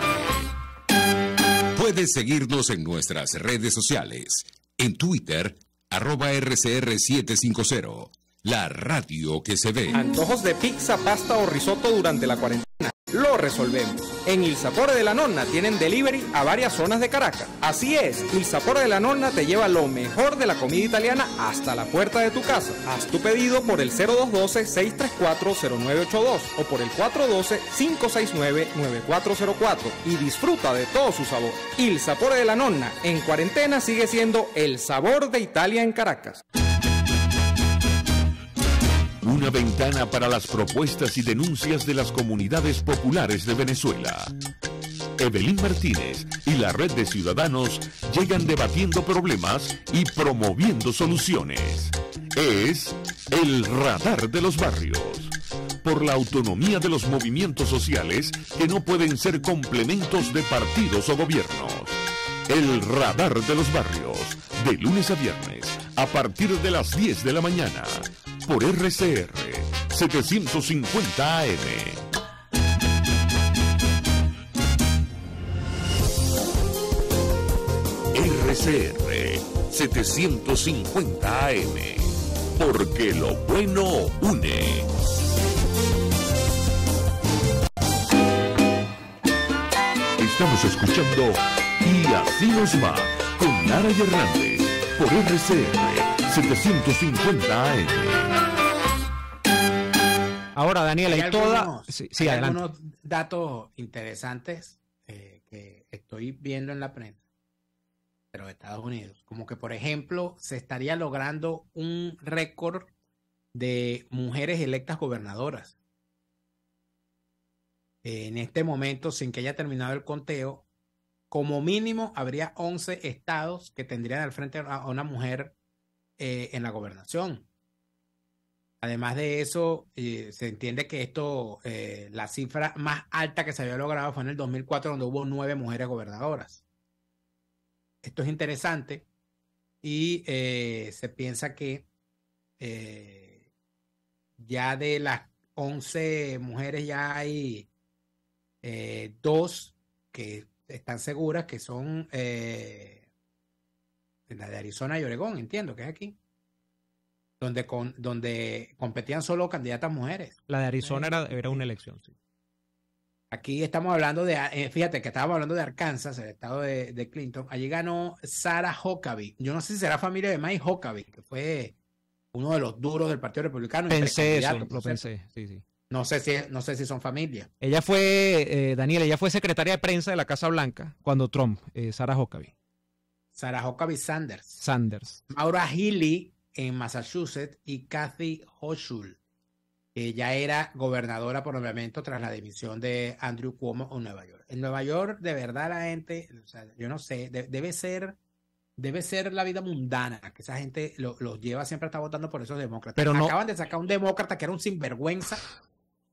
Puedes seguirnos en nuestras redes sociales, en Twitter, arroba RCR750 la radio que se ve. Antojos de pizza, pasta o risotto durante la cuarentena. Lo resolvemos. En Il Sapore de la Nonna tienen delivery a varias zonas de Caracas. Así es, Il Sapore de la Nonna te lleva lo mejor de la comida italiana hasta la puerta de tu casa. Haz tu pedido por el 0212-634-0982 o por el 412-569-9404 y disfruta de todo su sabor. Il Sapore de la Nonna en cuarentena sigue siendo el sabor de Italia en Caracas. Una ventana para las propuestas y denuncias de las comunidades populares de Venezuela. Evelyn Martínez y la red de ciudadanos llegan debatiendo problemas y promoviendo soluciones. Es el radar de los barrios. Por la autonomía de los movimientos sociales que no pueden ser complementos de partidos o gobiernos. El radar de los barrios, de lunes a viernes, a partir de las 10 de la mañana por RCR 750 AM. RCR 750 AM. Porque lo bueno une. Estamos escuchando Y así nos va con Lara Hernández por RCR 750 AM. Ahora, Daniel, hay, datos interesantes eh, que estoy viendo en la prensa, pero de Estados Unidos. Como que, por ejemplo, se estaría logrando un récord de mujeres electas gobernadoras. Eh, en este momento, sin que haya terminado el conteo, como mínimo habría 11 estados que tendrían al frente a una mujer eh, en la gobernación. Además de eso, eh, se entiende que esto, eh, la cifra más alta que se había logrado fue en el 2004, donde hubo nueve mujeres gobernadoras. Esto es interesante y eh, se piensa que ya de las once mujeres ya hay dos que están seguras que son de Arizona y Oregón, entiendo que es aquí donde, con, donde competían solo candidatas mujeres. La de Arizona era, una elección, sí. Aquí estamos hablando de, eh, fíjate que estábamos hablando de Arkansas, el estado de, Clinton. Allí ganó Sarah Huckabee. Yo no sé si será familia de Mike Huckabee, que fue uno de los duros del Partido Republicano. Pensé eso, lo pensé, sí, sí. No sé si, no sé si son familia. Ella fue, Daniela eh, Daniel, ella fue secretaria de prensa de la Casa Blanca cuando Trump, eh, Sarah Huckabee. Sarah Huckabee Sanders. Sanders. Maura Healy en Massachusetts, y Kathy Hochul, que ya era gobernadora por nombramiento tras la dimisión de Andrew Cuomo en Nueva York. En Nueva York, de verdad, la gente, o sea, yo no sé, debe ser debe ser la vida mundana, que esa gente los lleva siempre a estar votando por esos demócratas. Pero no, Acaban de sacar un demócrata que era un sinvergüenza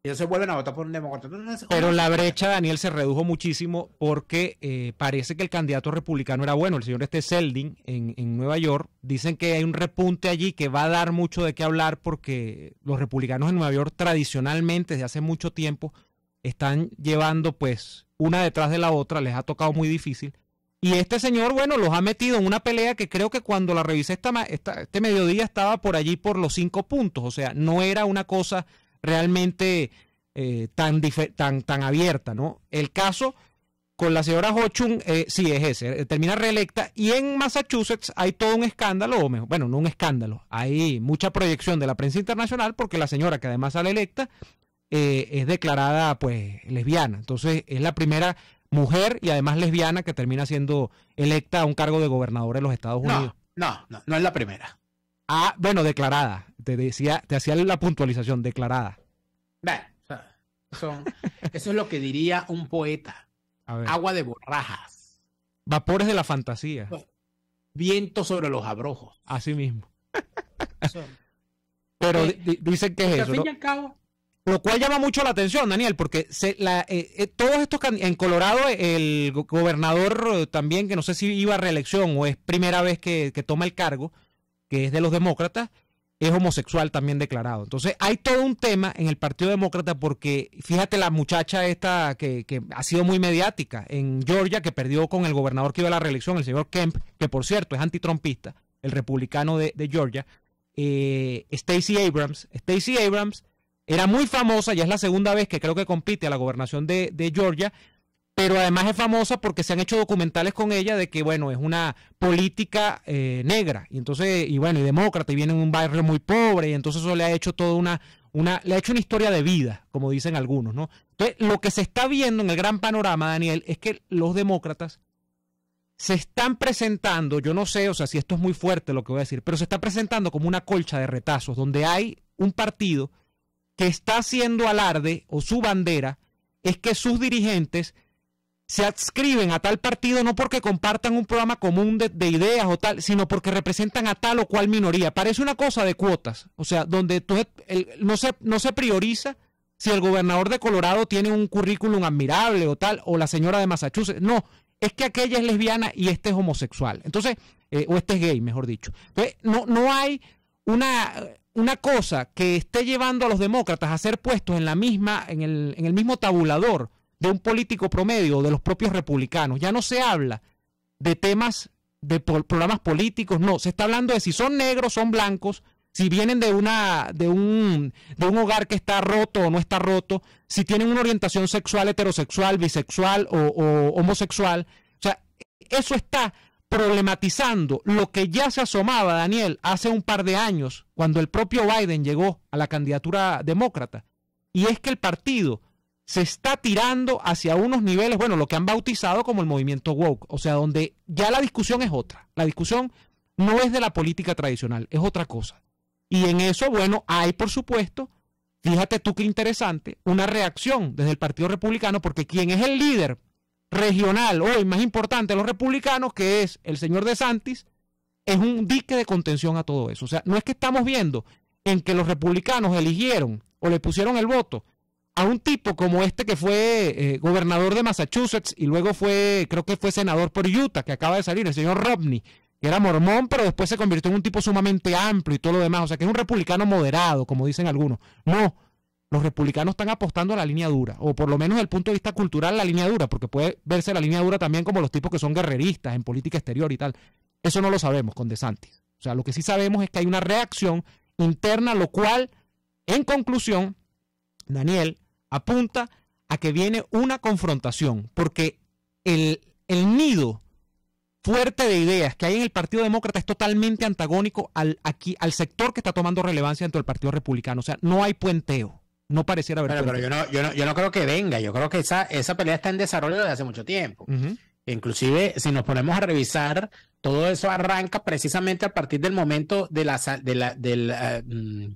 ellos se vuelven a votar por un demócrata. Pero la brecha, Daniel, se redujo muchísimo porque eh, parece que el candidato republicano era bueno, el señor este Seldin en, Nueva York. Dicen que hay un repunte allí que va a dar mucho de qué hablar porque los republicanos en Nueva York tradicionalmente, desde hace mucho tiempo, están llevando pues una detrás de la otra, les ha tocado muy difícil. Y este señor, bueno, los ha metido en una pelea que creo que cuando la revisé este mediodía estaba por allí por los cinco puntos, o sea, no era una cosa realmente eh, tan, tan, tan abierta, ¿no? El caso con la señora Hochun, eh, sí es ese, eh, termina reelecta y en Massachusetts hay todo un escándalo, o mejor, bueno, no un escándalo, hay mucha proyección de la prensa internacional porque la señora que además sale electa eh, es declarada pues lesbiana, entonces es la primera mujer y además lesbiana que termina siendo electa a un cargo de gobernador en los Estados Unidos. no, no, no es la primera. Ah, bueno, declarada. Te decía, te hacía la puntualización, declarada. eso es lo que diría un poeta. Agua de borrajas. Vapores de la fantasía. Pues, viento sobre los abrojos. Así mismo. Pero eh, dicen que es eso. lo cual llama mucho la atención, Daniel, porque se, la, eh, eh, todos estos en Colorado el gobernador también, que no sé si iba a reelección o es primera vez que toma el cargo, que es de los demócratas, es homosexual también declarado. Entonces hay todo un tema en el Partido Demócrata porque fíjate la muchacha esta que, ha sido muy mediática en Georgia, que perdió con el gobernador que iba a la reelección, el señor Kemp, que por cierto es antitrompista, el republicano de, Georgia, eh, Stacey Abrams. Stacey Abrams era muy famosa, ya es la segunda vez que creo que compite a la gobernación de, de Georgia, pero además es famosa porque se han hecho documentales con ella de que, bueno, es una política eh, negra, y entonces, y bueno, y demócrata, y viene en un barrio muy pobre, y entonces eso le ha hecho toda una, una, le ha hecho una historia de vida, como dicen algunos, ¿no? Entonces, lo que se está viendo en el gran panorama, Daniel, es que los demócratas se están presentando, yo no sé, o sea, si esto es muy fuerte lo que voy a decir, pero se está presentando como una colcha de retazos, donde hay un partido que está haciendo alarde o su bandera es que sus dirigentes se adscriben a tal partido no porque compartan un programa común de, ideas o tal, sino porque representan a tal o cual minoría. Parece una cosa de cuotas, o sea, donde tú, no, se, no se prioriza si el gobernador de Colorado tiene un currículum admirable o tal, o la señora de Massachusetts. No, es que aquella es lesbiana y este es homosexual. Entonces, eh, o este es gay, mejor dicho. no, no hay una, una cosa que esté llevando a los demócratas a ser puestos en la misma, en el, en el mismo tabulador de un político promedio, de los propios republicanos. Ya no se habla de temas de programas políticos, no, se está hablando de si son negros, son blancos, si vienen de una de un de un hogar que está roto o no está roto, si tienen una orientación sexual heterosexual, bisexual o homosexual, o sea, eso está problematizando lo que ya se asomaba Daniel hace un par de años cuando el propio Biden llegó a la candidatura demócrata y es que el partido se está tirando hacia unos niveles, bueno, lo que han bautizado como el movimiento woke, o sea, donde ya la discusión es otra. La discusión no es de la política tradicional, es otra cosa. Y en eso, bueno, hay, por supuesto, fíjate tú qué interesante, una reacción desde el Partido Republicano, porque quien es el líder regional hoy más importante de los republicanos, que es el señor De Santis, es un dique de contención a todo eso. O sea, no es que estamos viendo en que los republicanos eligieron o le pusieron el voto a un tipo como este que fue eh, gobernador de Massachusetts y luego fue, creo que fue senador por Utah, que acaba de salir, el señor Romney, que era mormón, pero después se convirtió en un tipo sumamente amplio y todo lo demás. O sea, que es un republicano moderado, como dicen algunos. No, los republicanos están apostando a la línea dura, o por lo menos desde el punto de vista cultural la línea dura, porque puede verse la línea dura también como los tipos que son guerreristas en política exterior y tal. Eso no lo sabemos con DeSantis. O sea, lo que sí sabemos es que hay una reacción interna, lo cual, en conclusión, Daniel, apunta a que viene una confrontación, porque el, el nido fuerte de ideas que hay en el Partido Demócrata es totalmente antagónico al, aquí, al sector que está tomando relevancia dentro del Partido Republicano. O sea, no hay puenteo. No pareciera haber. pero yo no, creo que venga. Yo creo que esa, esa pelea está en desarrollo desde hace mucho tiempo. Inclusive, si nos ponemos a revisar, todo eso arranca precisamente a partir del momento de la, de la, ah, mm,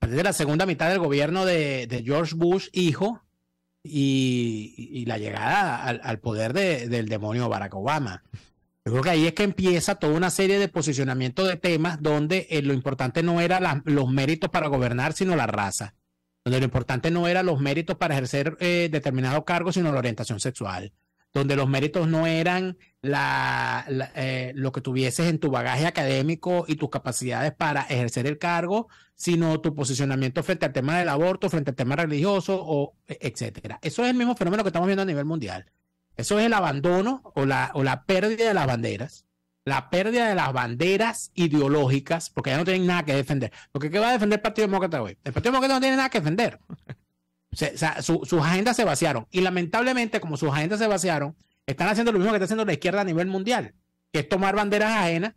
desde la segunda mitad del gobierno de, George Bush, hijo, y, la llegada al, poder del demonio Barack Obama. Yo creo que ahí es que empieza toda una serie de posicionamientos de temas donde eh, lo importante no era los méritos para gobernar, sino la raza. Donde lo importante no era los méritos para ejercer eh, determinado cargo, sino la orientación sexual donde los méritos no eran la, eh, lo que tuvieses en tu bagaje académico y tus capacidades para ejercer el cargo, sino tu posicionamiento frente al tema del aborto, frente al tema religioso, o, e, etcétera. Eso es el mismo fenómeno que estamos viendo a nivel mundial. Eso es el abandono o la, o la pérdida de las banderas, la pérdida de las banderas ideológicas, porque ya no tienen nada que defender. Porque ¿qué va a defender el Partido Demócrata hoy? El Partido Demócrata no tiene nada que defender sus agendas se vaciaron. Y lamentablemente, como sus agendas se vaciaron, están haciendo lo mismo que está haciendo la izquierda a nivel mundial, que es tomar banderas ajenas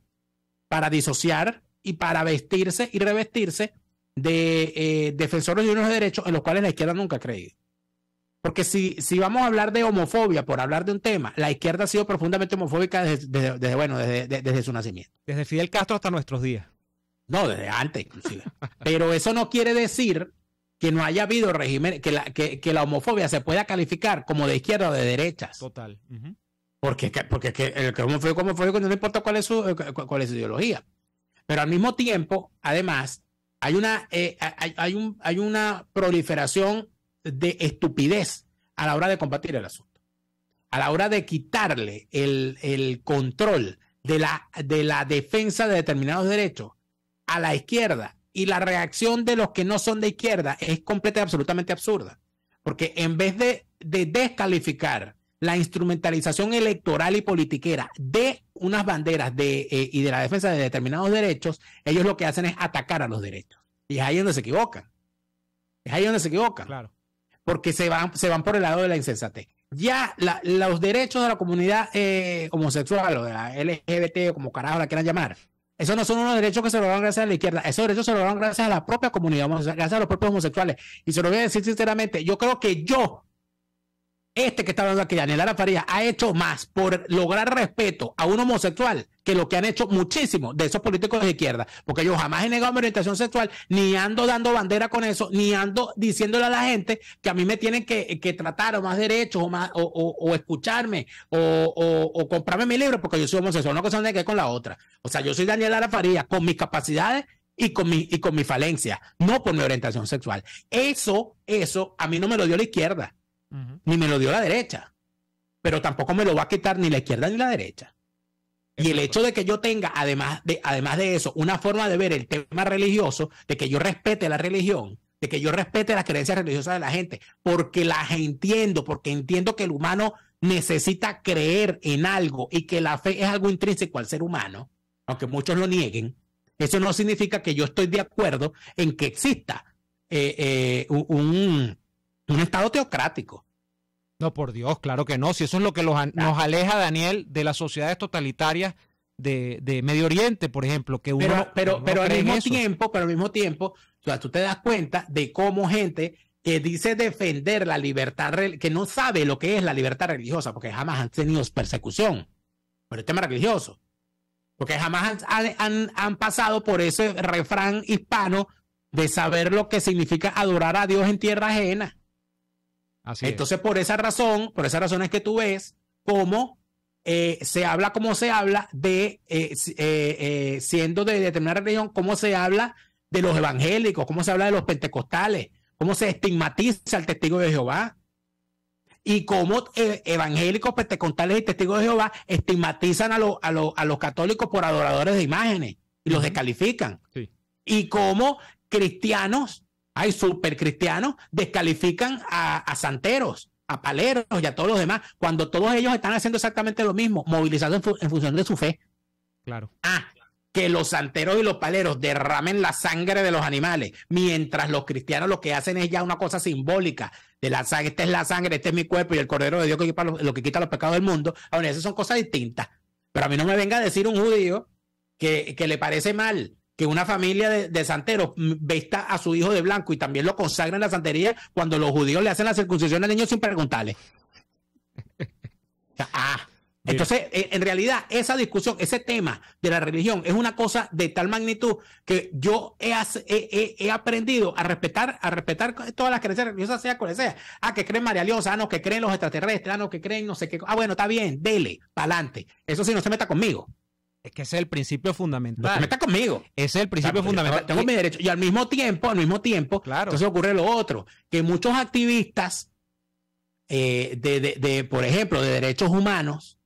para disociar y para vestirse y revestirse de eh, defensores de unos derechos en los cuales la izquierda nunca ha creído. Porque si, si vamos a hablar de homofobia, por hablar de un tema, la izquierda ha sido profundamente homofóbica desde, bueno, desde, desde su nacimiento. Desde Fidel Castro hasta nuestros días. No, desde antes inclusive. Pero eso no quiere decir que no haya habido régimen, que la, que, la homofobia se pueda calificar como de izquierda o de derechas. Total. Porque, porque que el que homofóbico, no importa eh, cuál es, su, ideología. Pero al mismo tiempo, además, hay una, eh, hay, un, hay una proliferación de estupidez a la hora de combatir el asunto. A la hora de quitarle el, el control de la, de la defensa de determinados derechos a la izquierda y la reacción de los que no son de izquierda es completa y absolutamente absurda. Porque en vez de, descalificar la instrumentalización electoral y politiquera de unas banderas de, eh, y de la defensa de determinados derechos, ellos lo que hacen es atacar a los derechos. Y es ahí donde se equivocan. Es ahí donde se equivocan. Claro. Porque se van, se van por el lado de la insensatez. Ya los derechos de la comunidad eh, homosexual o de la LGBT, o como carajo la quieran llamar, esos no son unos derechos que se lograron gracias a la izquierda, esos derechos se lograron gracias a la propia comunidad, gracias a los propios homosexuales. Y se lo voy a decir sinceramente, yo creo que yo este que está hablando aquí, Daniel Ara ha hecho más por lograr respeto a un homosexual que lo que han hecho muchísimos de esos políticos de izquierda, porque yo jamás he negado mi orientación sexual, ni ando dando bandera con eso, ni ando diciéndole a la gente que a mí me tienen que, tratar o más derechos o, más, o, escucharme o, comprarme mi libro porque yo soy homosexual, una cosa no tiene que ver con la otra. O sea, yo soy Daniel Ara con mis capacidades y con mi, y con mi falencia, no por mi orientación sexual. Eso, eso a mí no me lo dio la izquierda ni me lo dio la derecha, pero tampoco me lo va a quitar ni la izquierda ni la derecha. Y el hecho de que yo tenga, además de, además de eso, una forma de ver el tema religioso, de que yo respete la religión, de que yo respete las creencias religiosas de la gente, porque las entiendo, porque entiendo que el humano necesita creer en algo y que la fe es algo intrínseco al ser humano, aunque muchos lo nieguen, eso no significa que yo estoy de acuerdo en que exista eh, eh, un, un Estado teocrático. No, por Dios, claro que no. Si eso es lo que nos aleja, Daniel, de las sociedades totalitarias de, Medio Oriente, por ejemplo, que Pero, pero, al mismo tiempo, pero al mismo tiempo, tú te das cuenta de cómo gente que dice defender la libertad, que no sabe lo que es la libertad religiosa, porque jamás han tenido persecución por el tema religioso, porque jamás han pasado por ese refrán hispano de saber lo que significa adorar a Dios en tierra ajena. Entonces, por esa razón, por esa razón es que tú ves cómo eh, se habla cómo se habla de, eh, eh, siendo de determinada religión, cómo se habla de los evangélicos, cómo se habla de los pentecostales, cómo se estigmatiza al testigo de Jehová. Y cómo evangélicos, pentecostales y testigos de Jehová estigmatizan a, los católicos por adoradores de imágenes y los descalifican. Sí. Y cómo cristianos hay supercristianos, descalifican a, a santeros, a paleros y a todos los demás, cuando todos ellos están haciendo exactamente lo mismo, movilizados en, función de su fe. Claro. Ah, que los santeros y los paleros derramen la sangre de los animales, mientras los cristianos lo que hacen es ya una cosa simbólica, de la sangre, esta es la sangre, este es mi cuerpo y el Cordero de Dios que quita, lo, que quita los pecados del mundo. Ahora, esas son cosas distintas. Pero a mí no me venga a decir un judío que, que le parece mal que una familia de, santeros Vesta a su hijo de blanco y también lo consagra en la santería cuando los judíos le hacen la circuncisión al niño sin preguntarle. ah, ah. entonces, e, en realidad, esa discusión, ese tema de la religión es una cosa de tal magnitud que yo he, aprendido a respetar, a respetar todas las creencias religiosas, sea cual sea. Ah, que creen María ah, no, que creen los extraterrestres, ah, no, que creen no sé qué. Ah, bueno, está bien, dele, pa'lante. Eso sí, no se meta conmigo. Es que ese es el principio fundamental. No está conmigo. Ese es el principio fundamental. Tengo mi derecho. Y al mismo tiempo, al mismo tiempo, entonces ocurre lo otro, que muchos activistas eh, de, de, por ejemplo, de derechos humanos,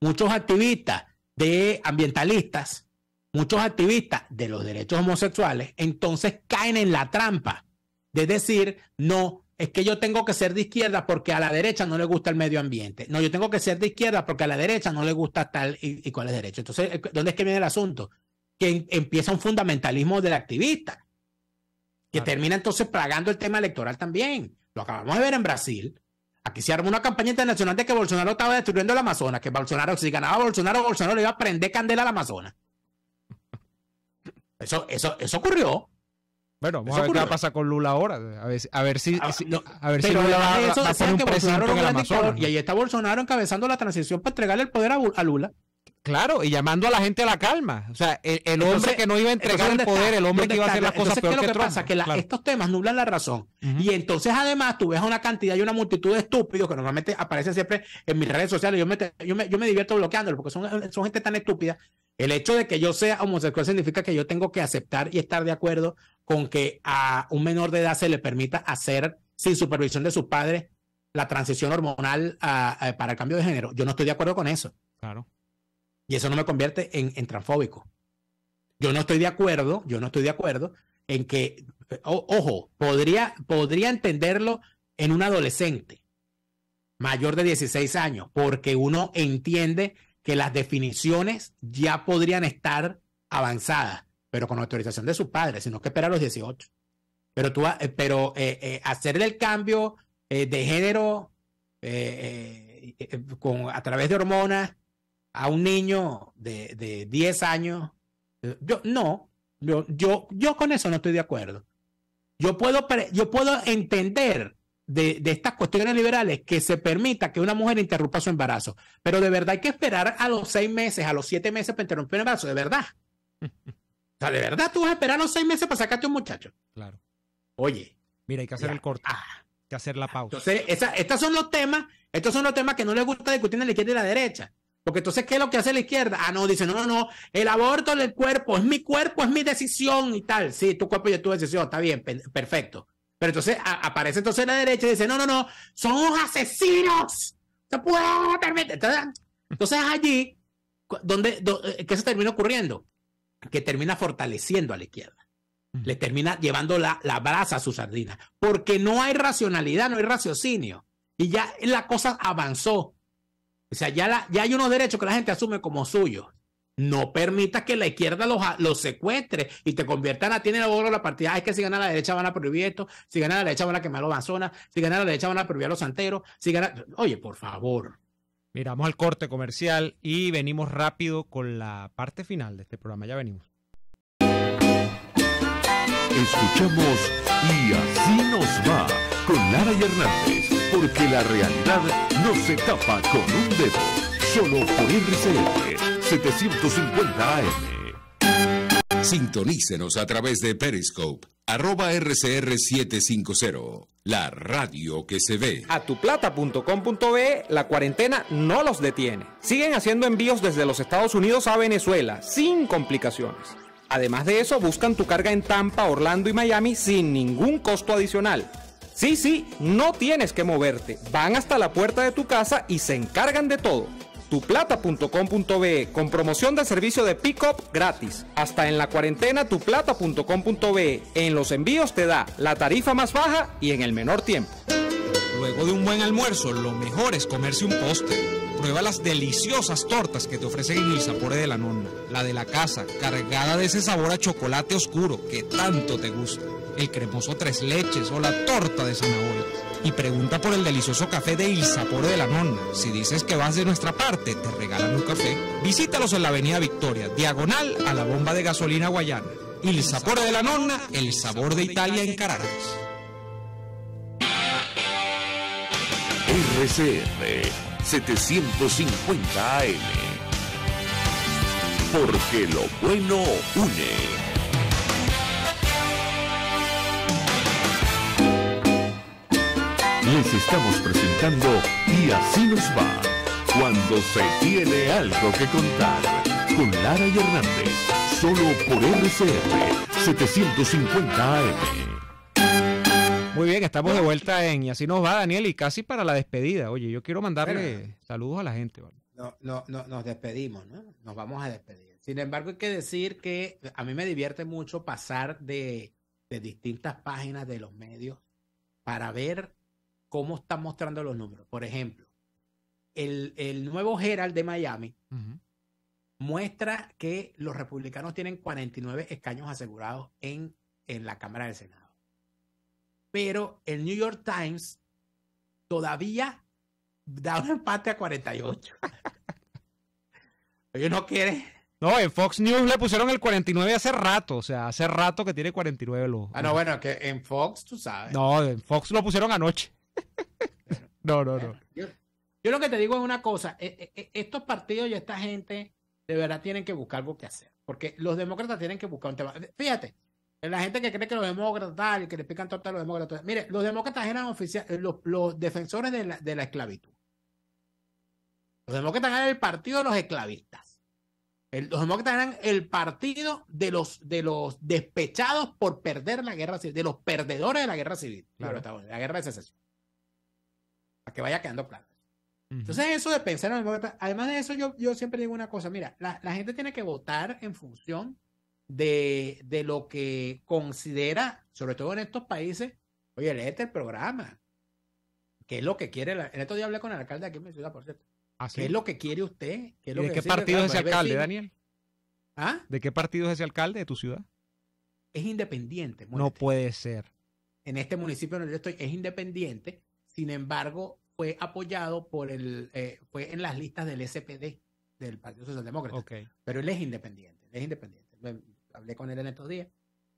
muchos activistas de ambientalistas, muchos activistas de los derechos homosexuales, entonces caen en la trampa de decir, no, es que yo tengo que ser de izquierda porque a la derecha no le gusta el medio ambiente. No, yo tengo que ser de izquierda porque a la derecha no le gusta tal y, cual cuál es derecho. Entonces, eh, ¿dónde es que viene el asunto? Que em, empieza un fundamentalismo del activista, que termina entonces plagando el tema electoral también. Lo acabamos de ver en Brasil. Aquí se armó una campaña internacional de que Bolsonaro estaba destruyendo la Amazonas, que Bolsonaro, si ganaba Bolsonaro, Bolsonaro le iba a prender candela la Amazonas. Eso, eso, eso ocurrió. Bueno, vamos a ver qué va con Lula ahora. A ver, a ver si, ah, no, ver si Lula va, a que en Y ahí está Bolsonaro encabezando la transición para entregarle el poder a, Lula. Claro, y llamando a la gente a la calma. O sea, e, el, hombre que no iba a entregar el poder, el hombre que iba a hacer las cosas peor ¿qué lo que pasa que estos temas nublan la razón. Y entonces, además, tú ves a una cantidad y una multitud de estúpidos que normalmente aparecen siempre en mis redes sociales. Yo me, yo me, divierto bloqueándolos porque son, son gente tan estúpida. El hecho de que yo sea homosexual significa que yo tengo que aceptar y estar de acuerdo con que a un menor de edad se le permita hacer sin supervisión de sus padres la transición hormonal para el cambio de género. Yo no estoy de acuerdo con eso. Claro. Y eso no me convierte en, en transfóbico. Yo no estoy de acuerdo, yo no estoy de acuerdo en que, eh, ojo, podría, podría entenderlo en un adolescente mayor de 16 años, porque uno entiende que las definiciones ya podrían estar avanzadas pero con autorización de sus padres, sino que espera a los 18. Pero, tú, eh, pero eh, eh, hacerle el cambio de género con, a través de hormonas a un niño de, de 10 años, yo no, yo, yo, con eso no estoy de acuerdo. Yo puedo, yo puedo entender de, estas cuestiones liberales que se permita que una mujer interrumpa su embarazo, pero de verdad hay que esperar a los seis meses, a los siete meses para interrumpir el embarazo, de verdad. sea, de verdad tú vas a esperar los seis meses para sacarte un muchacho. Claro. Oye. Mira, hay que hacer el corte. Ah. Hay que hacer la pausa. Entonces, estos son los temas, estos son los temas que no les gusta discutir en la izquierda y la derecha. Porque entonces, ¿qué es lo que hace la izquierda? Ah, no, dice, no, no, no, el aborto del cuerpo, es mi cuerpo, es mi decisión y tal. Sí, tu cuerpo y tu decisión, está bien, perfecto. Pero entonces aparece entonces la derecha y dice, no, no, no, son asesinos. te puedo Entonces, allí donde, eh, ¿qué se termina ocurriendo? que termina fortaleciendo a la izquierda. Mm. Le termina llevando la, brasa a su sardina. Porque no hay racionalidad, no hay raciocinio. Y ya la cosa avanzó. O sea, ya, ya hay unos derechos que la gente asume como suyos. No permitas que la izquierda los, los secuestre y te conviertan a tiene el de la partida. es que si gana la derecha van a prohibir esto, si gana la derecha van a quemar los amazonas, si gana la derecha van a prohibir a los santeros, si gana. Oye, por favor. Miramos al corte comercial y venimos rápido con la parte final de este programa. Ya venimos. Escuchamos Y así nos va con Lara y Hernández, porque la realidad no se tapa con un dedo, solo por RCR 750 AM. Sintonícenos a través de Periscope, arroba RCR750, la radio que se ve. A tuplata.com.be, la cuarentena no los detiene. Siguen haciendo envíos desde los Estados Unidos a Venezuela, sin complicaciones. Además de eso, buscan tu carga en Tampa, Orlando y Miami sin ningún costo adicional. Sí, sí, no tienes que moverte. Van hasta la puerta de tu casa y se encargan de todo tuplata.com.be con promoción de servicio de pick-up gratis. Hasta en la cuarentena tuplata.com.be. En los envíos te da la tarifa más baja y en el menor tiempo. Luego de un buen almuerzo, lo mejor es comerse un postre. Prueba las deliciosas tortas que te ofrecen en el Sapore de la Nonna. La de la casa, cargada de ese sabor a chocolate oscuro que tanto te gusta. El cremoso tres leches o la torta de zanahoria y pregunta por el delicioso café de Il Sapore de la Nonna. Si dices que vas de nuestra parte, te regalan un café. Visítalos en la Avenida Victoria, diagonal a la bomba de gasolina guayana. Il Sapore de la Nonna, el sabor de Italia en Caracas. RCR 750 AM. Porque lo bueno une. Les estamos presentando Y así nos va, cuando se tiene algo que contar, con Lara y Hernández, solo por RCR 750 AM. Muy bien, estamos de vuelta en Y así nos va, Daniel, y casi para la despedida. Oye, yo quiero mandarle saludos a la gente. nos despedimos, ¿no? Nos vamos a despedir. Sin embargo, hay que decir que a mí me divierte mucho pasar de, de distintas páginas de los medios para ver cómo están mostrando los números. Por ejemplo, el, el nuevo Herald de Miami muestra que los republicanos tienen 49 escaños asegurados en, en la Cámara del Senado. Pero el New York Times todavía da un empate a 48. Ellos no quieren. No, en Fox News le pusieron el 49 hace rato, o sea, hace rato que tiene 49 los. Ah, no, bueno, que en Fox, tú sabes. No, en Fox lo pusieron anoche. no, no, no. Yo, lo que te digo es una cosa, e, e, e, estos partidos y esta gente de verdad tienen que buscar algo que hacer, porque los demócratas tienen que buscar un tema. Fíjate, la gente que cree que los demócratas tal y que le pican torta a los demócratas. Mire, los demócratas eran oficiales, eh, los, defensores de la, esclavitud. Los demócratas eran el partido de los esclavistas. los demócratas eran el partido de los, de los despechados por perder la guerra civil, de los perdedores de la guerra civil, claro. la guerra de secesión que vaya quedando plata. Entonces, eso de pensar además de eso, yo, yo siempre digo una cosa, mira, la, gente tiene que votar en función de, lo que considera, sobre todo en estos países, oye, lee el programa, qué es lo que quiere, la, en estos días hablé con el alcalde aquí en mi ciudad, por cierto, ¿Ah, qué es lo que quiere usted, de qué partido es ese alcalde, Daniel? ¿Ah? ¿De qué partido es ese alcalde de tu ciudad? Es independiente. No puede ser. En este municipio donde yo estoy es independiente, sin embargo, fue apoyado por el, eh, fue en las listas del SPD, del Partido Socialdemócrata. Pero él es independiente, es independiente. Hablé con él en estos días.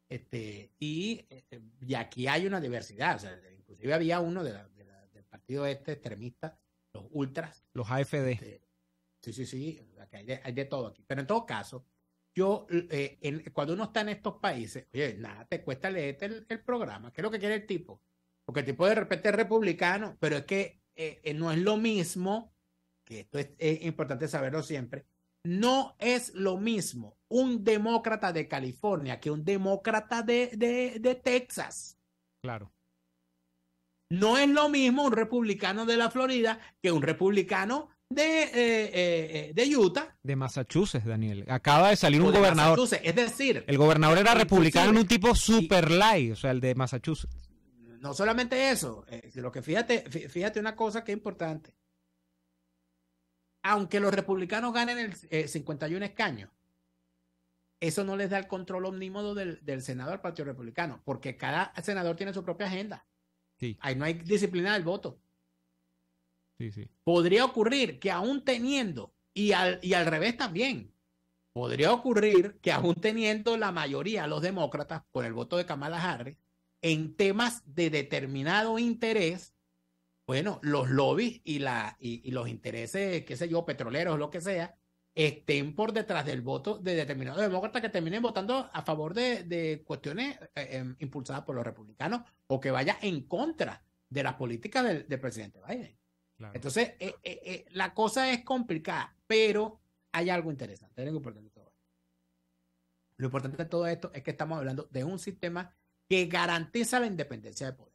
Este, y, eh, aquí hay una diversidad, inclusive había uno del partido este extremista, los ultras. Los AFD. Este, sí, sí, sí, hay de, todo aquí. Pero en todo caso, yo, eh, cuando uno está en estos países, oye, nada, te cuesta leerte el, el programa, ¿qué es lo que quiere el tipo? Porque el tipo de repente es republicano, pero es que eh, eh, no es lo mismo, que esto es, eh, importante saberlo siempre, no es lo mismo un demócrata de California que un demócrata de, Texas. Claro. No es lo mismo un republicano de la Florida que un republicano de, de Utah. De Massachusetts, Daniel. Acaba de salir un gobernador. Es decir, el gobernador era republicano, en un tipo super light, o sea, el de Massachusetts no solamente eso, lo eh, que fíjate, fíjate una cosa que es importante. Aunque los republicanos ganen el 51 eh, escaños, eso no les da el control omnímodo del, del Senado al Partido Republicano, porque cada senador tiene su propia agenda. Ahí no hay disciplina del voto. Podría ocurrir que aún teniendo, y al, y al revés también, podría ocurrir que aún teniendo la mayoría los demócratas por el voto de Kamala Harris, en temas de determinado interés, bueno, los lobbies y, la, y, los intereses, qué sé yo, petroleros, lo que sea, estén por detrás del voto de determinados demócratas que terminen votando a favor de, cuestiones eh, eh, impulsadas por los republicanos o que vaya en contra de las políticas del, presidente Biden. Entonces, eh, la cosa es complicada, pero hay algo interesante, Lo importante de todo esto es que estamos hablando de un sistema que garantiza la independencia de poder.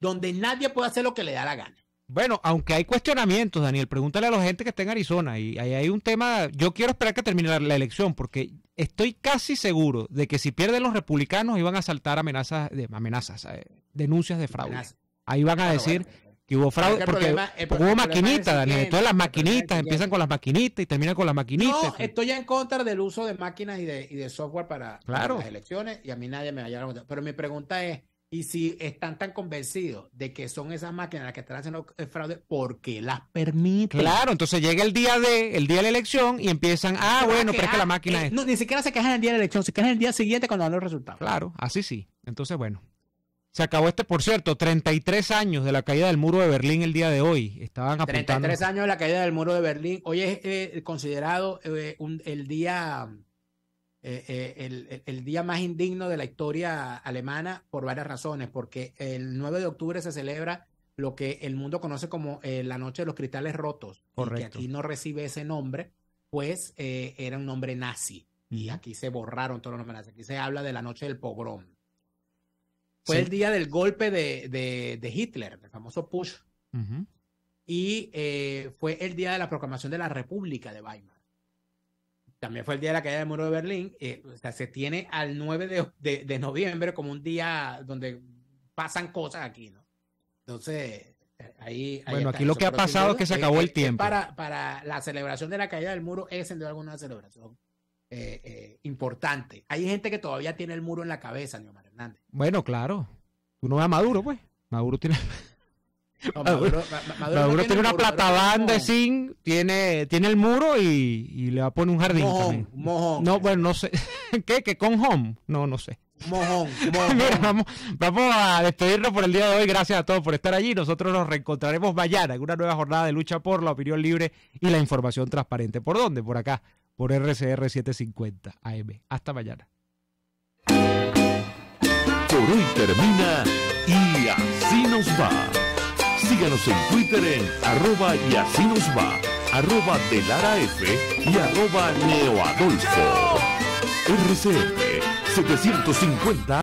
Donde nadie puede hacer lo que le da la gana. Bueno, aunque hay cuestionamientos, Daniel, pregúntale a la gente que está en Arizona. Y ahí hay un tema, yo quiero esperar que termine la, elección, porque estoy casi seguro de que si pierden los republicanos iban a saltar amenazas, amenazas, eh, denuncias de fraude. Ahí van a decir, que hubo fraude, porque, hubo maquinitas, Daniel. Todas las maquinitas empiezan con las maquinitas y terminan con las maquinitas. No, estoy en contra del uso de máquinas y de, software para, las elecciones y a mí nadie me vaya a contar. Pero mi pregunta es, ¿y si están tan convencidos de que son esas máquinas las que están haciendo fraude, por qué las permiten? Claro, entonces llega el día de el día de la elección y empiezan, ah, bueno, pero es que la máquina eh, es... No, ni siquiera se quejan el día de la elección, se quejan el día siguiente cuando dan los resultados. Claro, así sí. Entonces, bueno. Se acabó este, por cierto, 33 años de la caída del muro de Berlín el día de hoy. Estaban apuntando. 33 años de la caída del muro de Berlín. Hoy es eh, considerado eh, el día eh, el, día más indigno de la historia alemana por varias razones, porque el 9 de octubre se celebra lo que el mundo conoce como la Noche de los Cristales Rotos, Correcto. y aquí no recibe ese nombre, pues era un nombre nazi. Y aquí se borraron todos los nombres. Aquí se habla de la Noche del Pogrom. Fue el día del golpe de, Hitler, el famoso push. Y eh, fue el día de la proclamación de la República de Weimar. También fue el día de la caída del muro de Berlín. Eh, o sea, se tiene al 9 de, noviembre como un día donde pasan cosas aquí, ¿no? Entonces, Ahí, bueno, aquí lo que ha pasado es que se acabó el tiempo. Para, la celebración de la caída del muro es en duda alguna celebración eh, importante. Hay gente que todavía tiene el muro en la cabeza, Neomar. Bueno, claro. uno no a Maduro, pues. Maduro tiene. Maduro, tiene una plata platabanda de zinc, tiene, tiene el muro y, le va a poner un jardín. No, bueno, no sé. ¿Qué? ¿Qué con home? No, no sé. Mojón, vamos, vamos a despedirnos por el día de hoy. Gracias a todos por estar allí. Nosotros nos reencontraremos mañana en una nueva jornada de lucha por la opinión libre y la información transparente. ¿Por dónde? Por acá, por RCR 750 AM. Hasta mañana. Por hoy termina y así nos va. Síganos en Twitter en arroba y así nos va, arroba de F y arroba neoadolfo. RCF 750.